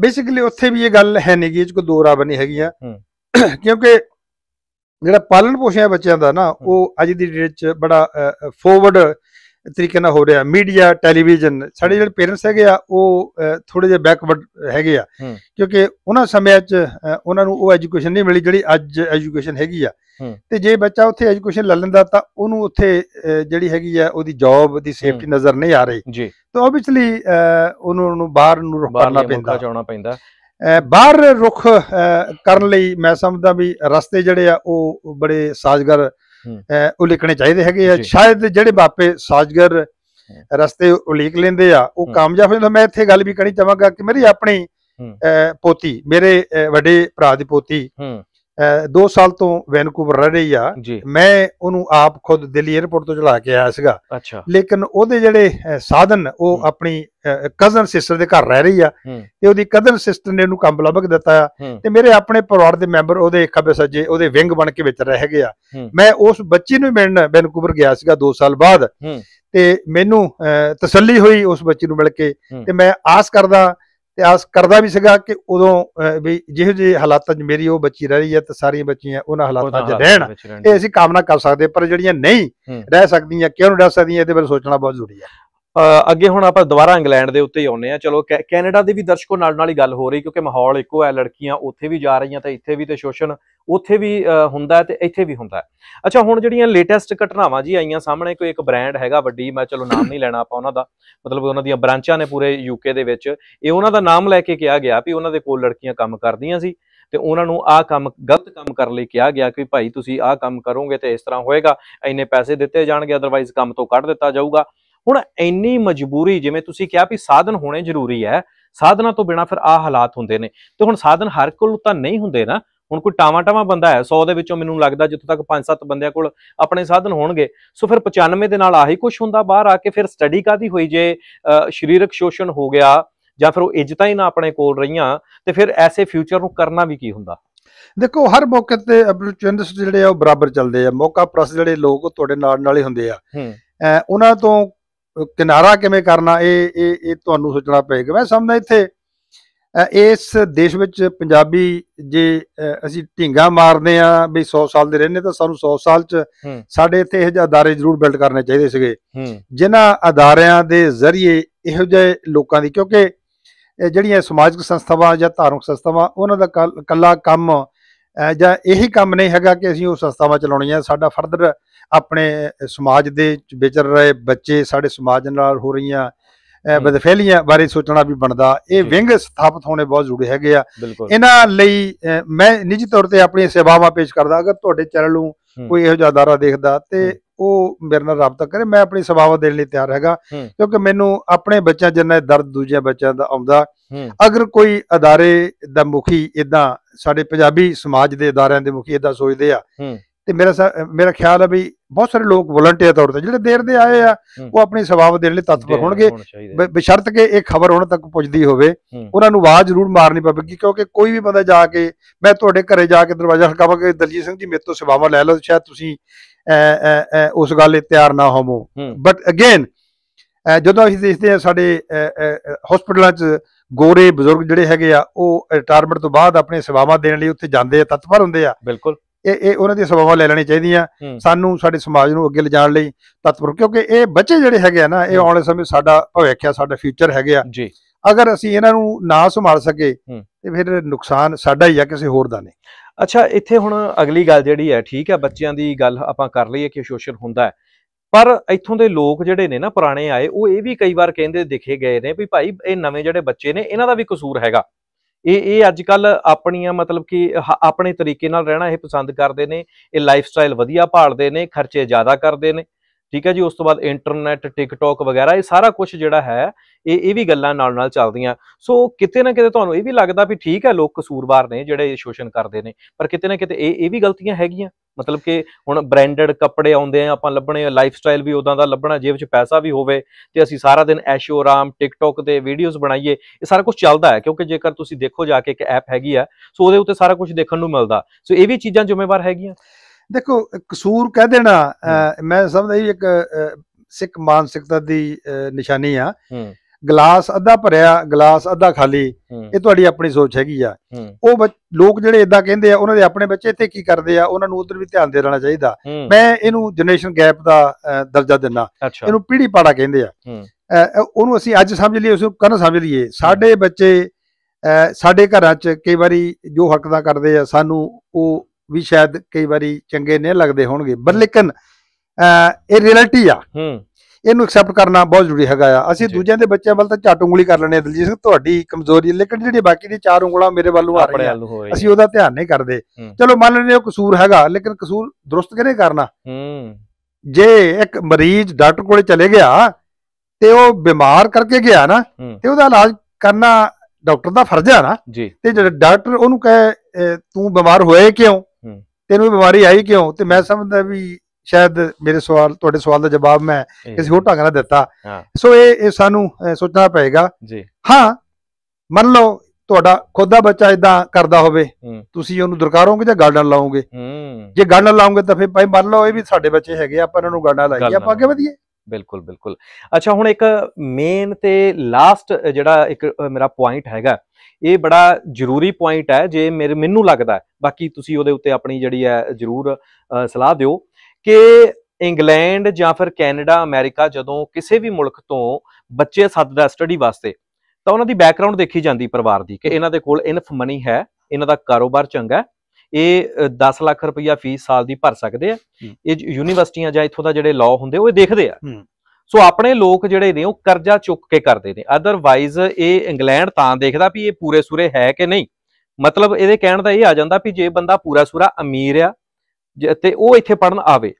ਬੇਸਿਕਲੀ ਉੱਥੇ ਵੀ ਇਹ ਗੱਲ ਹੈ ਨਹੀਂ ਕਿ ਇਹ ਚ ਕੋ ਦੋਰਾ ਬਣੀ ਬਣੀ ਹੈਗੀਆਂ ਕਿਉਂਕਿ ਜਿਹੜਾ ਪਾਲਣ ਪੋਸ਼ਣ ਬੱਚਿਆਂ ਦਾ ਨਾ ਉਹ ਅੱਜ ਦੀ ਡੇਟ ਚ ਬੜਾ ਫੋਰਵਰਡ ਤਰੀਕੇ ਨਾਲ ਹੋ ਰਿਹਾ ਮੀਡੀਆ ਟੈਲੀਵਿਜ਼ਨ ਸਾਡੇ ਜਿਹੜੇ ਪੇਰੈਂਟਸ ਹੈਗੇ ਆ ਉਹ ਥੋੜੇ ਜਿਹਾ ਬੈਕਵਰਡ ਹੈਗੇ ਆ ਕਿਉਂਕਿ ਉਹਨਾਂ ਸਮਿਆਂ 'ਚ ਉਹਨਾਂ ਨੂੰ ਉਹ ਐਜੂਕੇਸ਼ਨ ਨਹੀਂ ਮਿਲੀ ਜਿਹੜੀ ਅੱਜ ਐਜੂਕੇਸ਼ਨ ਹੈਗੀ ਆ ਤੇ ਜੇ ਬੱਚਾ ਉੱਥੇ ਐਜੂਕੇਸ਼ਨ ਲੈ ਲੈਂਦਾ ਤਾਂ ਉਹਨੂੰ ਉੱਥੇ ਜਿਹੜੀ ਹੈਗੀ ਆ ਉਹਦੀ ਜੌਬ ਦੀ ਸੇਫਟੀ ਨਜ਼ਰ ਨਹੀਂ ਆ ਰਹੀ ਜੀ ਤਾਂ ਆਬਵੀਅਸਲੀ ਉਹਨੂੰ ਨੂੰ ਬਾਹਰ ਨੂੰ ਰੁਖ ਕਰਨਾ ਪੈਂਦਾ ਚਾਉਣਾ ਪੈਂਦਾ ਬਾਹਰ ਰੁਖ ਕਰਨ ਲਈ ਮੈਂ ਸਮਝਦਾ ਵੀ ਰਸਤੇ ਜਿਹੜੇ ਆ ਉਹ ਬੜੇ ਸਾਜ਼ਗਰ ਉਹ ਲਿਖਣੇ ਚਾਹੀਦੇ ਹੈਗੇ ਆ ਸ਼ਾਇਦ ਜਿਹੜੇ ਬਾਪੇ ਸਾਜਗਰ ਰਸਤੇ ਉਲੀਕ ਲੈਂਦੇ ਆ ਉਹ ਕਾਮਯਾਬ ਹੋ ਮੈਂ ਇੱਥੇ ਗੱਲ ਵੀ ਕਰਨੀ ਚਾਹਾਂਗਾ ਕਿ ਮੇਰੀ ਆਪਣੀ ਪੋਤੀ ਮੇਰੇ ਵੱਡੇ ਭਰਾ ਦੀ ਪੋਤੀ 2 ਸਾਲ ਤੋਂ ਵੈਨਕੂਵਰ ਰਹਿ ਰਹੀ ਆ ਮੈਂ ਉਹਨੂੰ ਆਪ ਖੁਦ ਦਿੱਲੀ 에ਅਰਪੋਰਟ ਤੋਂ ਚਲਾ ਕੇ ਆਇਆ ਸੀਗਾ ਲੇਕਿਨ ਉਹਦੇ ਜਿਹੜੇ ਸਾਧਨ ਉਹ ਆਪਣੀ ਕਜ਼ਨ ਸਿਸਟਰ ਦੇ ਘਰ ਰਹਿ ਰਹੀ ਆ ਤੇ ਉਹਦੀ ਕਜ਼ਨ ਸਿਸਟਰ ਨੇ ਉਹਨੂੰ ਕੰਮ ਲੱਭ ਦਿੱਤਾ ਤੇ ਮੇਰੇ ਆਪਣੇ ਪਰਿਵਾਰ ਦੇ ਮੈਂਬਰ ਉਹਦੇ ਖੱਬੇ ਸੱਜੇ ਉਹਦੇ ਵਿੰਗ ਬਣ ਕੇ ਵਿੱਚ ਰਹਿ ਗਏ ਮੈਂ ਉਸ ਬੱਚੀ ਨੂੰ ਮਿਲਣ ਵੈਨਕੂਵਰ ਗਿਆ ਸੀਗਾ 2 ਸਾਲ ਬਾਅਦ ਤੇ ਮੈਨੂੰ ਤਸੱਲੀ ਹੋਈ ਉਸ ਬੱਚੀ ਨੂੰ ਮਿਲ ਕੇ ਤੇ ਮੈਂ ਆਸ ਕਰਦਾ ਤੇ ਆਸ ਕਰਦਾ ਵੀ ਸੀਗਾ ਕਿ ਉਦੋਂ ਵੀ ਜਿਹੋ ਜਿਹੇ ਹਾਲਾਤਾਂ 'ਚ ਮੇਰੀ ਉਹ ਬੱਚੀ ਰਹੀ ਹੈ ਤੇ ਸਾਰੀਆਂ ਬੱਚੀਆਂ ਉਹਨਾਂ ਹਾਲਾਤਾਂ 'ਚ ਰਹਿਣ ਇਹ ਅਸੀਂ ਕਾਮਨਾ ਕਰ ਸਕਦੇ ਪਰ ਜਿਹੜੀਆਂ ਨਹੀਂ ਰਹਿ ਸਕਦੀਆਂ ਕਿਉਂ ਨਹੀਂ ਰਹਿ ਸਕਦੀਆਂ ਇਹਦੇ ਬਾਰੇ ਸੋਚਣਾ ਬਹੁਤ ਜ਼ਰੂਰੀ ਹੈ ਅੱਗੇ ਹੁਣ ਆਪਾਂ ਦੁਬਾਰਾ ਇੰਗਲੈਂਡ ਦੇ ਉੱਤੇ ਹੀ ਆਉਨੇ ਆ ਚਲੋ ਕੈਨੇਡਾ ਦੇ ਵੀ ਦਰਸ਼ਕੋ ਨਾਲ ਨਾਲ ਹੀ ਗੱਲ ਹੋ ਰਹੀ ਕਿਉਂਕਿ ਮਾਹੌਲ ਇੱਕੋ ਹੈ ਲੜਕੀਆਂ ਉੱਥੇ ਵੀ ਜਾ ਰਹੀਆਂ ਤਾਂ ਇੱਥੇ ਵੀ ਤੇ ਸ਼ੋਸ਼ਣ ਉੱਥੇ ਵੀ ਹੁੰਦਾ ਤੇ ਇੱਥੇ ਵੀ ਹੁੰਦਾ ਅੱਛਾ ਹੁਣ ਜਿਹੜੀਆਂ ਲੇਟੈਸਟ ਘਟਨਾਵਾਂ ਜੀ ਆਈਆਂ ਸਾਹਮਣੇ ਕੋਈ ਇੱਕ ਬ੍ਰਾਂਡ ਹੈਗਾ ਵੱਡੀ ਮੈਂ ਚਲੋ ਨਾਮ ਨਹੀਂ ਲੈਣਾ ਆਪਾਂ ਉਹਨਾਂ ਦਾ ਮਤਲਬ ਉਹਨਾਂ ਦੀਆਂ ਬ੍ਰਾਂਚਾਂ ਨੇ ਪੂਰੇ ਯੂਕੇ ਦੇ ਵਿੱਚ ਇਹ ਉਹਨਾਂ ਦਾ ਨਾਮ ਲੈ ਕੇ ਕਿਹਾ ਗਿਆ ਵੀ ਉਹਨਾਂ ਦੇ ਕੋਲ ਲੜਕੀਆਂ ਕੰਮ ਕਰਦੀਆਂ ਸੀ ਤੇ ਉਹਨਾਂ ਨੂੰ ਆਹ ਕੰਮ ਗਲਤ ਕੰਮ ਕਰਨ ਲਈ ਕਿਹਾ ਗਿਆ ਕਿ ਭਾਈ ਤੁਸੀਂ ਆਹ ਕੰਮ ਕਰੋਗੇ ਤੇ ਇਸ ਤਰ੍ਹਾਂ ਹੋਏਗਾ ਐਨੇ ਪੈਸੇ ਦਿੱਤੇ ਜਾਣਗੇ ਅਦਰਵਾਈਜ਼ ਕੰਮ ਤੋਂ ਕੱਢ ਦਿੱਤਾ ਜਾਊਗਾ ਹੁਣ ਐਨੀ ਮਜਬੂਰੀ ਜਿਵੇਂ ਤੁਸੀਂ ਕਿਹਾ ਵੀ ਸਾਧਨ ਹੋਣੇ ਜ਼ਰੂਰੀ ਹੈ ਸਾਧਨਾ ਤੋਂ ਬਿਨਾ ਫਿਰ ਆ ਹਾਲਾਤ ਹੁੰਦੇ ਨੇ ਤੇ ਹੁਣ ਸਾਧਨ ਹਰ ਕੋਲ ਤਾਂ ਨਹੀਂ ਹੁੰਦੇ ਨਾ ਹੁਣ ਕੋਈ ਟਾਵਾ ਟਾਵਾ ਬੰਦਾ ਹੈ 100 ਦੇ ਵਿੱਚੋਂ ਮੈਨੂੰ ਲੱਗਦਾ ਜਿੱਥੋਂ ਤੱਕ 5-7 ਬੰਦਿਆਂ ਕੋਲ ਆਪਣੇ ਸਾਧਨ ਹੋਣਗੇ ਸੋ ਫਿਰ 95 ਦੇ ਨਾਲ ਆਹੀ ਕੁਝ ਹੁੰਦਾ ਬਾਹਰ ਆ ਕੇ ਫਿਰ ਸਟੱਡੀ ਕਾਦੀ ਹੋਈ ਜੇ ਸਰੀਰਕ ਸ਼ੋਸ਼ਣ ਹੋ ਗਿਆ ਜਾਂ ਫਿਰ ਉਹ ਇੱਜ਼ਤਾਂ ਹੀ ਨਾ ਆਪਣੇ ਕੋਲ ਰਹੀਆਂ ਤੇ ਫਿਰ ਐਸੇ ਫਿਊਚਰ ਨੂੰ ਕਰਨਾ ਵੀ ਕੀ ਹੁੰਦਾ ਦੇਖੋ ਹਰ ਮੌਕੇ ਤੇ ਅਪਰਚੁਨਿਟੀਸ ਜਿਹੜੇ ਆ ਉਹ ਬਰਾਬਰ ਚੱਲਦੇ ਆ ਮੌਕਾ ਪ੍ਰਸ ਜਿਹੜੇ ਲੋਕ ਤੁਹਾਡੇ ਨਾਲ ਨਾਲ ਹੀ ਹੁੰਦੇ ਆ ਉਹਨਾਂ ਤੋਂ ਕਿਨਾਰਾ ਕਿਵੇਂ ਕਰਨਾ ਇਹ ਇਹ ਇਹ ਤੁਹਾਨੂੰ ਸੋਚਣਾ ਪਏਗਾ ਮੈਂ ਸਮਝਦਾ ਇੱਥੇ ਇਸ ਦੇਸ਼ ਵਿੱਚ ਪੰਜਾਬੀ ਜੇ ਅਸੀਂ ਢਿੰਗਾ ਮਾਰਦੇ ਆ ਵੀ 100 ਸਾਲ ਦੇ ਰਹਿੰਦੇ ਤਾਂ ਸਾਨੂੰ 100 ਸਾਲ ਚ ਸਾਡੇ ਇੱਥੇ ਇਹ ਜਿਹੇ ادارے ਜ਼ਰੂਰ ਬਿਲਡ ਕਰਨੇ ਚਾਹੀਦੇ ਸੀਗੇ ਜਿਨ੍ਹਾਂ ਅਦਾਰਿਆਂ ਦੇ ਜ਼ਰੀਏ ਇਹੋ ਜਿਹੇ ਲੋਕਾਂ ਦੀ ਕਿਉਂਕਿ ਜਿਹੜੀਆਂ ਸਮਾਜਿਕ ਸੰਸਥਾਵਾਂ ਜਾਂ ਧਾਰਮਿਕ ਸੰਸਥਾਵਾਂ ਉਹਨਾਂ ਦਾ ਕੱਲਾ ਕੰਮ ਜਾਂ ਇਹੀ ਕੰਮ ਨਹੀਂ ਹੈਗਾ ਕਿ ਅਸੀਂ ਉਹ ਸੰਸਥਾਵਾਂ ਚਲਾਉਣੀਆਂ ਸਾਡਾ ਫਰਦਰ ਆਪਣੇ ਸਮਾਜ ਦੇ ਵਿਚਰ ਰਹੇ ਬੱਚੇ ਸਾਡੇ ਸਮਾਜ ਨਾਲ ਹੋ ਰਹੀਆਂ ਵਜ਼ਫੇਲੀਆਂ ਬਾਰੇ ਸੋਚਣਾ ਵੀ ਬਣਦਾ ਇਹ ਵਿੰਗ ਸਥਾਪਿਤ ਹੋਣੇ ਬਹੁਤ ਜ਼ਰੂਰੀ ਹੈਗੇ ਆ ਇਹਨਾਂ ਲਈ ਮੈਂ ਨਿੱਜੀ ਤੌਰ ਤੇ ਆਪਣੀ ਸੇਵਾਵਾਂ ਪੇਸ਼ ਕਰਦਾ ਅਗਰ ਤੁਹਾਡੇ ਚੈਨਲ ਨੂੰ ਕੋਈ ਇਹੋ ਜਿਹਾ ਅਦਾਰਾ ਦੇਖਦਾ ਤੇ ਉਹ ਮੇਰੇ ਨਾਲ ਰਾਬਤਾ ਕਰੇ ਮੈਂ ਆਪਣੀ ਸੇਵਾਵਾਂ ਦੇਣ ਲਈ ਤਿਆਰ ਹੈਗਾ ਕਿਉਂਕਿ ਮੈਨੂੰ ਆਪਣੇ ਬੱਚਿਆਂ ਜਿੰਨਾ ਦਰਦ ਦੂਜੇ ਬੱਚਿਆਂ ਦਾ ਆਉਂਦਾ ਅਗਰ ਕੋਈ ਅਦਾਰੇ ਦਾ ਮੁਖੀ ਇਦਾਂ ਸਾਡੇ ਪੰਜਾਬੀ ਸਮਾਜ ਦੇ ਅਦਾਰਿਆਂ ਦੇ ਮੁਖੀ ਇਦਾਂ ਸੋਚਦੇ ਆ ਤੇ ਮੇਰਾ ਮੇਰਾ ਖਿਆਲ ਹੈ ਵੀ ਬਹੁਤ ਸਾਰੇ ਲੋਕ ਵਲੰਟੀਅਰ ਤੌਰ ਤੇ ਜਿਹੜੇ ਦੇਰ ਦੇ ਆਏ ਆ ਉਹ ਆਪਣੀ ਸਵਾਬ ਦੇਣ ਲਈ ਤਤਪਰ ਹੋਣਗੇ ਬਸ਼ਰਤ ਕਿ ਇਹ ਖਬਰ ਹੁਣ ਤੱਕ ਪੁੱਜਦੀ ਹੋਵੇ ਉਹਨਾਂ ਨੂੰ ਆਵਾਜ਼ ਜ਼ਰੂਰ ਮਾਰਨੀ ਪਵੇਗੀ ਕਿਉਂਕਿ ਕੋਈ ਵੀ ਬੰਦਾ ਜਾ ਕੇ ਮੈਂ ਤੁਹਾਡੇ ਘਰੇ ਜਾ ਕੇ ਦਰਵਾਜ਼ਾ ਖੜਕਾਵਾਂ ਕਿ ਦਲਜੀਤ ਸਿੰਘ ਜੀ ਮੇਰੇ ਤੋਂ ਸੇਵਾਵਾਂ ਲੈ ਲਓ ਸ਼ਾਇਦ ਤੁਸੀਂ ਉਸ ਗੱਲ ਲਈ ਤਿਆਰ ਨਾ ਹੋਵੋ ਬਟ ਅਗੇਨ ਜਦੋਂ ਅਸੀਂ ਦੇਖਦੇ ਆ ਸਾਡੇ ਹਸਪੀਟਲਾਂ 'ਚ ਗੋਰੇ ਬਜ਼ੁਰਗ ਜਿਹੜੇ ਹੈਗੇ ਆ ਉਹ ਰਿਟਾਇਰਮੈਂਟ ਤੋਂ ਬਾਅਦ ਆਪਣੇ ਸੇਵਾਵਾਂ ਦੇਣ ਲਈ ਉੱਥੇ ਜਾਂਦੇ ਆ ਤਤਪਰ ਹੁੰਦੇ ਆ ਬਿਲਕੁਲ ਇਹ ਇਹ ਉਹਨਾਂ ਦੀਆਂ ਸਭਾਵਾਂ ਲੈ ਲੈਣੀ ਚਾਹੀਦੀਆਂ ਸਾਨੂੰ ਸਾਡੇ ਸਮਾਜ ਨੂੰ ਅੱਗੇ ਲਿਜਾਣ ਲਈ ਤਤਪਰ ਕਿਉਂਕਿ ਇਹ ਬੱਚੇ ਜਿਹੜੇ ਹੈਗੇ ਆ ਨਾ ਇਹ ਆਉਣ ਵਾਲੇ ਸਮੇਂ ਸਾਡਾ ਭਵਿੱਖ ਆ ਸਾਡਾ ਫਿਊਚਰ ਹੈਗੇ ਆ ਜੀ ਅਗਰ ਅਸੀਂ ਇਹਨਾਂ ਨੂੰ ਨਾ ਸੰਭਾਲ ਸਕੇ ਤੇ ਫਿਰ ਨੁਕਸਾਨ ਸਾਡਾ ਹੀ ਆ ਕਿਸੇ ਹੋਰ ਦਾ ਨਹੀਂ ਅੱਛਾ ਇੱਥੇ ਹੁਣ ਅਗਲੀ ਗੱਲ ਜਿਹੜੀ ਹੈ ਠੀਕ ਹੈ ਬੱਚਿਆਂ ਦੀ ਗੱਲ ਆਪਾਂ ਕਰ ਲਈਏ ਕਿ ਸ਼ੋਸ਼ਲ ਹੁੰਦਾ ਹੈ ਪਰ ਇੱਥੋਂ ਦੇ ਲੋਕ ਜਿਹੜੇ ਨੇ ਨਾ ਪੁਰਾਣੇ ਆਏ ਉਹ ਇਹ ਵੀ ਕਈ ਵਾਰ ਕਹਿੰਦੇ ਦਿਖੇ ਗਏ ਨੇ ਵੀ ਭਾਈ ਇਹ ਨਵੇਂ ਜਿਹੜੇ ਬੱਚੇ ਨੇ ਇਹਨਾਂ ਦਾ ਵੀ ਕਸੂਰ ਹੈਗਾ ਇਹ ਇਹ ਅੱਜ ਕੱਲ ਆਪਣੀਆਂ ਮਤਲਬ ਕਿ ਆਪਣੇ ਤਰੀਕੇ ਨਾਲ ਰਹਿਣਾ ਇਹ ਪਸੰਦ ਕਰਦੇ ਨੇ ਇਹ ਲਾਈਫ ਸਟਾਈਲ ਵਧੀਆ ਭਾਲਦੇ ਨੇ ਖਰਚੇ ਜ਼ਿਆਦਾ ਕਰਦੇ ਨੇ ਠੀਕ ਹੈ ਜੀ ਉਸ ਤੋਂ ਬਾਅਦ ਇੰਟਰਨੈਟ ਟਿਕਟੌਕ ਵਗੈਰਾ ਇਹ ਸਾਰਾ ਕੁਝ ਜਿਹੜਾ ਹੈ ਇਹ ਇਹ ਵੀ ਗੱਲਾਂ ਨਾਲ ਨਾਲ ਚੱਲਦੀਆਂ ਸੋ ਕਿਤੇ ਨਾ ਕਿਤੇ ਤੁਹਾਨੂੰ ਇਹ ਵੀ ਲੱਗਦਾ ਵੀ ਠੀਕ ਹੈ ਲੋਕ ਕਸੂਰਵਾਰ ਨੇ ਜਿਹੜੇ ਇਹ ਸ਼ੋਸ਼ਣ ਕਰਦੇ ਨੇ ਪਰ ਕਿਤੇ ਨਾ ਕਿਤੇ ਇਹ ਇਹ ਵੀ ਗਲਤੀਆਂ ਹੈਗੀਆਂ ਮਤਲਬ ਕਿ ਹੁਣ ਬ੍ਰਾਂਡਡ ਕੱਪੜੇ ਆਉਂਦੇ ਆ ਆਪਾਂ ਲੱਭਣੇ ਲਾਈਫ ਸਟਾਈਲ ਵੀ ਉਦਾਂ ਦਾ ਲੱਭਣਾ ਜੇਬ 'ਚ ਪੈਸਾ ਵੀ ਹੋਵੇ ਤੇ ਅਸੀਂ ਸਾਰਾ ਦਿਨ ਐਸ਼ੋ ਆਰਾਮ ਟਿਕਟੌਕ ਤੇ ਵੀਡੀਓਜ਼ ਬਣਾਈਏ ਇਹ ਸਾਰਾ ਕੁਝ ਚੱਲਦਾ ਹੈ ਕਿਉਂਕਿ ਜੇਕਰ ਤੁਸੀਂ ਦੇਖੋ ਜਾ ਕੇ ਇੱਕ ਐਪ ਹੈਗੀ ਆ ਸੋ ਉਹਦੇ ਉੱਤੇ ਸਾਰਾ ਕੁਝ ਦੇਖਣ ਨੂੰ ਮਿਲਦਾ ਸੋ ਇਹ ਵੀ ਚੀਜ਼ਾਂ ਜ਼ਿੰਮੇਵਾਰ ਹੈਗੀਆਂ ਦੇਖੋ ਕਸੂਰ ਕਹਿ ਦੇਣਾ ਮੈਂ ਸਮਝਦਾ ਇਹ ਇੱਕ ਸਿੱਖ ਮਾਨਸਿਕਤਾ ਦੀ ਨਿਸ਼ਾਨੀ ਆ ਗਲਾਸ ਅੱਧਾ ਭਰਿਆ ਗਲਾਸ ਅੱਧਾ ਖਾਲੀ ਇਹ ਤੁਹਾਡੀ ਆਪਣੀ ਸੋਚ ਹੈਗੀ ਆ ਉਹ ਲੋਕ ਜਿਹੜੇ ਇਦਾਂ ਕਹਿੰਦੇ ਆ ਉਹਨਾਂ ਦੇ ਆਪਣੇ ਬੱਚੇ ਇੱਥੇ ਕੀ ਕਰਦੇ ਆ ਉਹਨਾਂ ਨੂੰ ਉਧਰ ਵੀ ਧਿਆਨ ਦੇ ਰਹਿਣਾ ਚਾਹੀਦਾ ਮੈਂ ਇਹਨੂੰ ਜਨਰੇਸ਼ਨ ਗੈਪ ਦਾ ਦਰਜਾ ਦਿੰਨਾ ਇਹਨੂੰ ਪੀੜੀ ਪਾੜਾ ਕਹਿੰਦੇ ਆ ਉਹਨੂੰ ਅਸੀਂ ਅੱਜ ਸਮਝ ਲਈਏ ਉਸ ਨੂੰ ਕੱਲ ਸਮਝ ਲਈਏ ਸਾਡੇ ਬੱਚੇ ਸਾਡੇ ਘਰਾਂ 'ਚ ਕਈ ਵਾਰੀ ਜੋ ਹਰਕਤਾਂ ਕਰਦੇ ਆ ਸਾਨੂੰ ਉਹ ਵੀ ਸ਼ਾਇਦ ਕਈ ਵਾਰੀ ਚੰਗੇ ਨਹੀਂ ਲੱਗਦੇ ਹੋਣਗੇ ਪਰ ਲੇਕਿਨ ਇਹ ਰਿਐਲਿਟੀ ਆ ਹੂੰ ਇਹਨੂੰ ਐਕਸੈਪਟ ਕਰਨਾ ਬਹੁਤ ਜ਼ਰੂਰੀ ਹੈਗਾ ਆ ਅਸੀਂ ਦੂਜਿਆਂ ਦੇ ਬੱਚਿਆਂ ਵੱਲ ਤਾਂ ਝਟ ਉਂਗਲੀ ਕਰ ਲੈਣੇ ਦਿਲਜੀਤ ਸਿੰਘ ਤੁਹਾਡੀ ਕਮਜ਼ੋਰੀ ਲੇਕਿਨ ਜਿਹੜੀ ਬਾਕੀ ਦੀ ਚਾਰ ਉਂਗਲਾਂ ਮੇਰੇ ਵੱਲੋਂ ਆ ਰਹੀਆਂ ਅਸੀਂ ਉਹਦਾ ਧਿਆਨ ਨਹੀਂ ਕਰਦੇ ਚਲੋ ਮੰਨ ਲੈਂਦੇ ਉਹ ਕਸੂਰ ਹੈਗਾ ਲੇਕਿਨ ਕਸੂਰ ਦਰੁਸਤ ਕਿਹਨੇ ਕਰਨਾ ਜੇ ਇੱਕ ਮਰੀਜ਼ ਡਾਕਟਰ ਕੋਲੇ ਚਲੇ ਗਿਆ ਤੇ ਉਹ ਬਿਮਾਰ ਕਰਕੇ ਗਿਆ ਨਾ ਤੇ ਉਹਦਾ ਇਲਾਜ ਕਰਨਾ ਡਾਕਟਰ ਦਾ ਫਰਜ਼ ਹੈ ਨਾ ਤੇ ਜਿਹੜਾ ਡਾਕਟਰ ਉਹਨੂੰ ਕਹੇ ਤੂੰ ਬਿਮਾਰ ਹੋਏ ਕਿਉਂ ਤੈਨੂੰ ਬਿਮਾਰੀ ਆਈ ਕਿਉਂ ਤੇ ਮੈਂ ਸਮਝਦਾ ਵੀ ਸ਼ਾਇਦ ਮੇਰੇ ਸਵਾਲ ਤੁਹਾਡੇ ਸਵਾਲ ਦਾ ਜਵਾਬ ਮੈਂ ਕਿਸੇ ਹੋਰ ਢੰਗ ਨਾਲ ਦਿੱਤਾ ਸੋ ਇਹ ਇਹ ਸਾਨੂੰ ਸੋਚਣਾ ਪਏਗਾ ਜੀ ਹਾਂ ਮੰਨ ਲਓ ਤੁਹਾਡਾ ਖੁਦ ਦਾ ਬੱਚਾ ਇਦਾਂ ਕਰਦਾ ਹੋਵੇ ਤੁਸੀਂ ਉਹਨੂੰ ਦਰਕਾਰੋਂਗੇ ਜਾਂ ਗਾਰਡਨ ਲਾਉਂਗੇ ਜੇ ਗਾਰਡਨ ਲਾਉਂਗੇ ਤਾਂ ਫਿਰ ਭਾਈ ਮੰਨ ਲਓ ਇਹ ਵੀ ਸਾਡੇ ਬੱਚੇ ਹੈਗੇ ਆਪਾਂ ਇਹਨਾਂ ਨੂੰ ਗਾਰਡਨ ਲਾਈਏ ਆਪਾਂ ਅੱਗੇ ਵਧੀਏ ਬਿਲਕੁਲ ਬਿਲਕੁਲ ਅੱਛਾ ਹੁਣ ਇੱਕ ਮੇਨ ਤੇ ਲਾਸਟ ਜਿਹੜਾ ਇੱਕ ਮੇਰਾ ਪੁਆਇੰਟ ਹੈਗਾ ਇਹ ਬੜਾ ਜ਼ਰੂਰੀ ਪੁਆਇੰਟ ਹੈ ਜੇ ਮੇਰੇ ਮੈਨੂੰ ਲੱਗਦਾ ਬਾਕੀ ਤੁਸੀਂ ਉਹਦੇ ਉੱਤੇ ਆਪਣੀ ਜਿਹੜੀ ਹੈ ਜ਼ਰੂਰ ਸਲਾਹ ਦਿਓ ਕਿ ਇੰਗਲੈਂਡ ਜਾਂ ਫਿਰ ਕੈਨੇਡਾ ਅਮਰੀਕਾ ਜਦੋਂ ਕਿਸੇ ਵੀ ਮੁਲਕ ਤੋਂ ਬੱਚੇ ਸੱਦਦਾ ਸਟੱਡੀ ਵਾਸਤੇ ਤਾਂ ਉਹਨਾਂ ਦੀ ਬੈਕਗ੍ਰਾਉਂਡ ਦੇਖੀ ਜਾਂਦੀ ਪਰਿਵਾਰ ਦੀ ਕਿ ਇਹਨਾਂ ਦੇ ਕੋਲ ਇਨਫ ਮਨੀ ਹੈ ਇਹਨਾਂ ਦਾ ਕਾਰੋਬਾਰ ਚੰਗਾ ਇਹ 10 ਲੱਖ ਰੁਪਈਆ ਫੀਸ ਸਾਲ ਦੀ ਭਰ ਸਕਦੇ ਆ ਇਹ ਯੂਨੀਵਰਸਿਟੀਆਂ ਜਾਂ ਇਥੋਂ ਦਾ ਜਿਹੜੇ ਲਾਅ ਹੁੰਦੇ ਉਹ ਇਹ ਦੇਖਦੇ ਆ ਸੋ ਆਪਣੇ ਲੋਕ ਜਿਹੜੇ ਨੇ ਉਹ ਕਰਜ਼ਾ ਚੁੱਕ ਕੇ ਕਰਦੇ ਨੇ ਅਦਰਵਾਈਜ਼ ਇਹ ਇੰਗਲੈਂਡ ਤਾਂ ਦੇਖਦਾ ਵੀ ਇਹ ਪੂਰੇ ਸੂਰੇ ਹੈ ਕਿ ਨਹੀਂ ਮਤਲਬ ਇਹਦੇ ਕਹਿਣ ਦਾ ਇਹ ਆ ਜਾਂਦਾ ਵੀ ਜੇ ਬੰਦਾ ਪੂਰਾ ਸੂਰਾ ਅਮੀਰ ਆ ਤੇ ਉਹ ਇੱਥੇ ਪੜਨ ਆਵੇ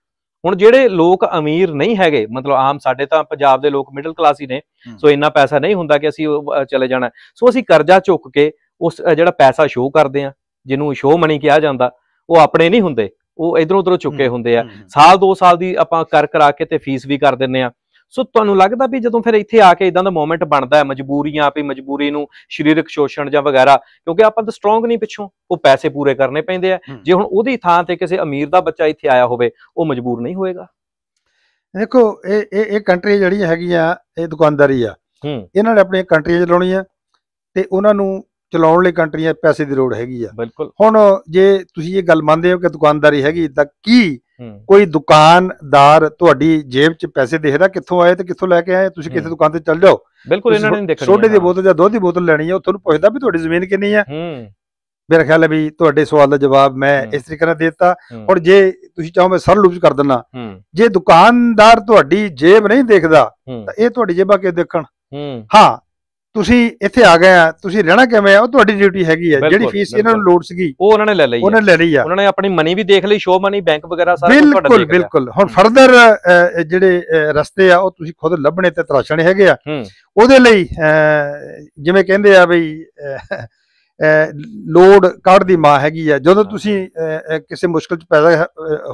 ਹੁਣ ਜਿਹੜੇ ਲੋਕ ਅਮੀਰ ਨਹੀਂ ਹੈਗੇ ਮਤਲਬ ਆਮ ਸਾਡੇ ਤਾਂ ਪੰਜਾਬ ਦੇ ਲੋਕ ਮਿਡਲ ਕਲਾਸ ਹੀ ਨੇ ਸੋ ਇੰਨਾ ਪੈਸਾ ਨਹੀਂ ਹੁੰਦਾ ਕਿ ਅਸੀਂ ਚਲੇ ਜਾਣਾ ਸੋ ਅਸੀਂ ਕਰਜ਼ਾ ਚੁੱਕ ਕੇ ਉਸ ਜਿਹੜਾ ਪੈਸਾ ਸ਼ੋਅ ਕਰਦੇ ਆ ਜਿਹਨੂੰ ਸ਼ੋਅ ਮਨੀ ਕਿਹਾ ਜਾਂਦਾ ਉਹ ਆਪਣੇ ਨਹੀਂ ਹੁੰਦੇ ਉਹ ਇਧਰੋਂ ਉਧਰੋਂ ਚੁੱਕੇ ਹੁੰਦੇ ਆ ਸਾਲ 2 ਸਾਲ ਦੀ ਆਪਾਂ ਕਰ ਕਰਾ ਕੇ ਤੇ ਫੀਸ ਵੀ ਕਰ ਦਿੰਨੇ ਆ ਸੋ ਤੁਹਾਨੂੰ ਲੱਗਦਾ ਵੀ ਜਦੋਂ ਫਿਰ ਇੱਥੇ ਆ ਕੇ ਇਦਾਂ ਦਾ ਮੂਮੈਂਟ ਬਣਦਾ ਹੈ ਮਜਬੂਰੀਆਂ ਆਪੇ ਮਜਬੂਰੀ ਨੂੰ ਸਰੀਰਕ ਸ਼ੋਸ਼ਣ ਜਾਂ ਵਗੈਰਾ ਕਿਉਂਕਿ ਆਪਾਂ ਤਾਂ ਸਟਰੋਂਗ ਨਹੀਂ ਪਿੱਛੋਂ ਉਹ ਪੈਸੇ ਪੂਰੇ ਕਰਨੇ ਪੈਂਦੇ ਆ ਜੇ ਹੁਣ ਉਹਦੀ ਥਾਂ ਤੇ ਕਿਸੇ ਅਮੀਰ ਦਾ ਬੱਚਾ ਇੱਥੇ ਆਇਆ ਹੋਵੇ ਉਹ ਮਜਬੂਰ ਨਹੀਂ ਹੋਏਗਾ ਦੇਖੋ ਇਹ ਇਹ ਇਹ ਕੰਟਰੀ ਜਿਹੜੀ ਹੈਗੀ ਆ ਇਹ ਦੁਕਾਨਦਾਰੀ ਆ ਇਹਨਾਂ ਨੇ ਆਪਣੀ ਕੰਟਰੀ ਚਲਾਉਣੀ ਆ ਤੇ ਉਹਨਾਂ ਨੂੰ ਚਲਾਉਣ ਲਈ ਕੰਟਰੀਆਂ ਪੈਸੇ ਦੀ ਲੋੜ ਹੈਗੀ ਆ ਹੁਣ ਜੇ ਤੁਸੀਂ ਇਹ ਗੱਲ ਮੰਨਦੇ ਹੋ ਕਿ ਦੁਕਾਨਦਾਰੀ ਹੈਗੀ ਤਾਂ ਕੀ ਕੋਈ ਦੁਕਾਨਦਾਰ ਤੁਹਾਡੀ ਜੇਬ 'ਚ ਪੈਸੇ ਦੇਖਦਾ ਕਿੱਥੋਂ ਆਏ ਤੇ ਕਿੱਥੋਂ ਲੈ ਕੇ ਆਏ ਤੁਸੀਂ ਕਿਸੇ ਦੁਕਾਨ ਤੇ ਚੱਲ ਜਾਓ ਬਿਲਕੁਲ ਇਹਨਾਂ ਨੇ ਦੇਖਣਾ ਸੋਡੇ ਦੀ ਬੋਤਲ ਜਾਂ ਦੁੱਧ ਦੀ ਬੋਤਲ ਲੈਣੀ ਹੈ ਉਹ ਤੁਹਾਨੂੰ ਪੁੱਛਦਾ ਵੀ ਤੁਹਾਡੀ ਜ਼ਮੀਨ ਕਿੰਨੀ ਹੈ ਮੇਰਾ ਖਿਆਲ ਹੈ ਵੀ ਤੁਹਾਡੇ ਸਵਾਲ ਦਾ ਜਵਾਬ ਮੈਂ ਇਸ ਤਰੀਕੇ ਨਾਲ ਦਿੱਤਾ ਔਰ ਜੇ ਤੁਸੀਂ ਚਾਹੋ ਮੈਂ ਸਰਲ ਰੂਪ ਕਰ ਦਿੰਨਾ ਜੇ ਦੁਕਾਨਦਾਰ ਤੁਹਾਡੀ ਜੇਬ ਨਹੀਂ ਦੇਖਦਾ ਤਾਂ ਇਹ ਤੁਹਾਡੀ ਜੇਬਾਂ ਕਿਉਂ ਦੇਖਣ ਹਾਂ ਤੁਸੀਂ ਇੱਥੇ ਆ ਗਏ ਆ ਤੁਸੀਂ ਰਹਿਣਾ ਕਿਵੇਂ ਆ ਉਹ ਤੁਹਾਡੀ ਡਿਊਟੀ ਹੈਗੀ ਆ ਜਿਹੜੀ ਫੀਸ ਇਹਨਾਂ ਨੂੰ ਲੋਡ ਸੀਗੀ ਉਹ ਉਹਨਾਂ ਨੇ ਲੈ ਲਈ ਉਹਨਾਂ ਨੇ ਲੈ ਲਈ ਆ ਉਹਨਾਂ ਨੇ ਆਪਣੀ ਮਨੀ ਵੀ ਦੇਖ ਲਈ ਸ਼ੋ ਮਨੀ ਬੈਂਕ ਵਗੈਰਾ ਸਾਰਾ ਤੁਹਾਡਾ ਬਿਲਕੁਲ ਬਿਲਕੁਲ ਹੁਣ ਫਰਦਰ ਜਿਹੜੇ ਰਸਤੇ ਆ ਉਹ ਤੁਸੀਂ ਖੁਦ ਲੱਭਣੇ ਤੇ ਤਰਾਸ਼ਣੇ ਹੈਗੇ ਆ ਉਹਦੇ ਲਈ ਜਿਵੇਂ ਕਹਿੰਦੇ ਆ ਬਈ ਲੋਡ ਕਾਰਡ ਦੀ ਮਾਂ ਹੈਗੀ ਆ ਜਦੋਂ ਤੁਸੀਂ ਕਿਸੇ ਮੁਸ਼ਕਲ ਚ ਪੈਦਾ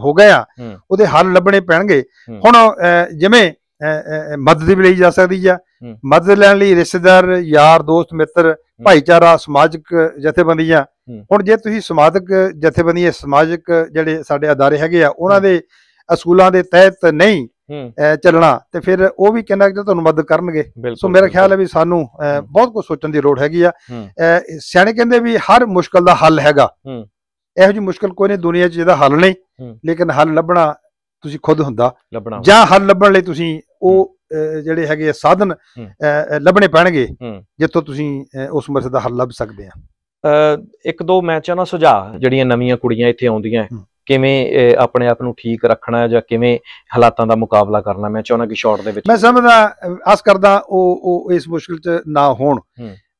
ਹੋ ਗਏ ਆ ਉਹਦੇ ਹੱਲ ਲੱਭਣੇ ਪੈਣਗੇ ਹੁਣ ਜਿਵੇਂ ਮਦਦ ਵੀ ਲਈ ਜਾ ਸਕਦੀ ਆ ਮਦਦ ਲੈਣ ਲਈ ਰਿਸ਼ਤੇਦਾਰ ਯਾਰ ਦੋਸਤ ਮਿੱਤਰ ਭਾਈਚਾਰਾ ਸਮਾਜਿਕ ਜਥੇਬੰਦੀਆਂ ਹੁਣ ਜੇ ਤੁਸੀਂ ਸਮਾਜਿਕ ਜਥੇਬੰਦੀਆਂ ਸਮਾਜਿਕ ਜਿਹੜੇ ਸਾਡੇ ਅਦਾਰੇ ਹੈਗੇ ਆ ਉਹਨਾਂ ਦੇ ਅਸੂਲਾਂ ਦੇ ਤਹਿਤ ਨਹੀਂ ਚੱਲਣਾ ਤੇ ਫਿਰ ਉਹ ਵੀ ਕਹਿੰਦਾ ਕਿ ਤੁਹਾਨੂੰ ਮਦਦ ਕਰਨਗੇ ਸੋ ਮੇਰਾ ਖਿਆਲ ਹੈ ਵੀ ਸਾਨੂੰ ਬਹੁਤ ਕੁਝ ਸੋਚਣ ਦੀ ਲੋੜ ਹੈਗੀ ਆ ਸਿਆਣੇ ਕਹਿੰਦੇ ਵੀ ਹਰ ਮੁਸ਼ਕਲ ਦਾ ਹੱਲ ਹੈਗਾ ਇਹੋ ਜੀ ਮੁਸ਼ਕਲ ਕੋਈ ਨਹੀਂ ਦੁਨੀਆ 'ਚ ਜਿਹਦਾ ਹੱਲ ਨਹੀਂ ਲੇਕਿਨ ਹੱਲ ਲੱਭਣਾ ਤੁਸੀਂ ਖੁਦ ਹੁੰਦਾ ਜਾਂ ਹੱਲ ਲੱਭਣ ਲਈ ਤੁਸੀਂ ਉਹ ਜਿਹੜੇ ਹੈਗੇ ਆ ਸਾਧਨ ਲੱਭਣੇ ਪੈਣਗੇ ਜਿੱਥੋਂ ਤੁਸੀਂ ਉਸ ਮਸਲੇ ਦਾ ਹੱਲ ਲੱਭ ਸਕਦੇ ਆ ਇੱਕ ਦੋ ਮੈਂ ਦਾ ਸੁਝਾਅ ਜਿਹੜੀਆਂ ਨਵੀਆਂ ਕੁੜੀਆਂ ਇੱਥੇ ਆਉਂਦੀਆਂ ਕਿਵੇਂ ਆਪਣੇ ਆਪ ਨੂੰ ਠੀਕ ਰੱਖਣਾ ਜਾਂ ਕਿਵੇਂ ਹਾਲਾਤਾਂ ਦਾ ਮੁਕਾਬਲਾ ਕਰਨਾ ਮੈਂ ਚਾਹੁੰਦਾ ਕਿ ਸ਼ਾਰਟ ਦੇ ਵਿੱਚ ਮੈਂ ਸਮਝਦਾ ਆਸ ਕਰਦਾ ਉਹ ਉਹ ਇਸ ਮੁਸ਼ਕਲ 'ਚ ਨਾ ਹੋਣ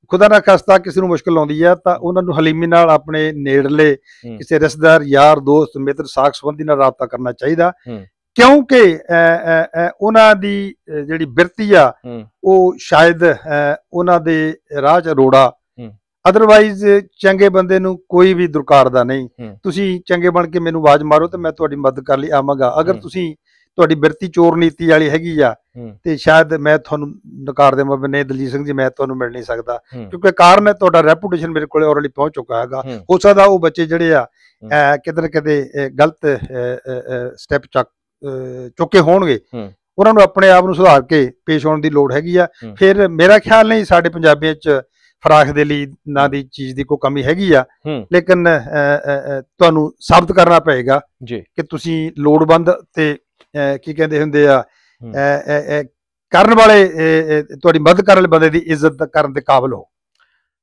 ਖੁਦਾ ਨਾ ਖਸਤਾ ਕਿਸੇ ਨੂੰ ਮੁਸ਼ਕਲ ਆਉਂਦੀ ਹੈ ਤਾਂ ਉਹਨਾਂ ਨੂੰ ਹਲੀਮੀ ਨਾਲ ਆਪਣੇ ਨੇੜਲੇ ਕਿਸੇ ਰਿਸ਼ਤੇਦਾਰ ਯਾਰ ਦੋਸਤ ਮਿੱਤਰ ਸਾਖ ਸੰਬੰਧੀ ਨਾਲ ਰਾਬਤਾ ਕਰਨਾ ਚਾਹੀਦਾ ਕਿਉਂਕਿ ਉਹਨਾਂ ਦੀ ਜਿਹੜੀ ਬਿਰਤੀ ਆ ਉਹ ਸ਼ਾਇਦ ਉਹਨਾਂ ਦੇ ਰਾਹ 'ਚ ਰੋੜਾ ਅਦਰਵਾਈਜ਼ ਚੰਗੇ ਬੰਦੇ ਨੂੰ ਕੋਈ ਵੀ ਦੁਰਕਾਰਦਾ ਨਹੀਂ ਤੁਸੀਂ ਚੰਗੇ ਬਣ ਕੇ ਮੈਨੂੰ ਆਵਾਜ਼ ਮਾਰੋ ਤੇ ਮੈਂ ਤੁਹਾਡੀ ਮਦਦ ਕਰ ਲਈ ਆਵਾਂਗਾ ਅਗਰ ਤੁਸੀਂ ਤੁਹਾਡੀ ਬਿਰਤੀ ਚੋਰ ਨੀਤੀ ਵਾਲੀ ਹੈਗੀ ਆ ਤੇ ਸ਼ਾਇਦ ਮੈਂ ਤੁਹਾਨੂੰ ਨਕਾਰ ਦੇ ਮੈਂ ਨਹੀਂ ਦਲਜੀਤ ਸਿੰਘ ਜੀ ਮੈਂ ਤੁਹਾਨੂੰ ਮਿਲ ਨਹੀਂ ਸਕਦਾ ਕਿਉਂਕਿ ਕਾਰਨ ਹੈ ਤੁਹਾਡਾ ਰੈਪੂਟੇਸ਼ਨ ਮੇਰੇ ਕੋਲੇ ਆਲਰੇਡੀ ਪਹੁੰਚ ਚੁੱਕਾ ਹੈਗਾ ਹੋ ਸਕਦਾ ਉਹ ਬੱਚੇ ਜਿਹੜੇ ਆ ਕਿਤੇ ਕਦੇ ਕਿਤੇ ਗਲਤ ਸਟੈਪ ਚੱਕ ਚੁੱਕੇ ਹੋਣਗੇ ਉਹਨਾਂ ਨੂੰ ਆਪਣੇ ਆਪ ਨੂੰ ਸੁਧਾਰ ਕੇ ਪੇਸ਼ ਆਉਣ ਦੀ ਲੋੜ ਹੈਗੀ ਆ ਫਿਰ ਮੇਰਾ ਖਿਆਲ ਨਹੀਂ ਸਾਡੇ ਪੰਜਾਬੀਆਂ 'ਚ ਫਰਾਖ ਦੇ ਲਈ ਨਾ ਦੀ ਚੀਜ਼ ਦੀ ਕੋਈ ਕਮੀ ਹੈਗੀ ਆ ਲੇਕਿਨ ਤੁਹਾਨੂੰ ਸਾਬਤ ਕਰਨਾ ਪਏਗਾ ਕਿ ਤੁਸੀਂ ਲੋੜਵੰਦ ਤੇ ਕੀ ਕਹਿੰਦੇ ਹੁੰਦੇ ਆ ਕਰਨ ਵਾਲੇ ਤੁਹਾਡੀ ਮਦਦ ਕਰਨ ਵਾਲੇ ਬੰਦੇ ਦੀ ਇੱਜ਼ਤ ਕਰਨ ਦੇ ਕਾਬਿਲ ਹੋ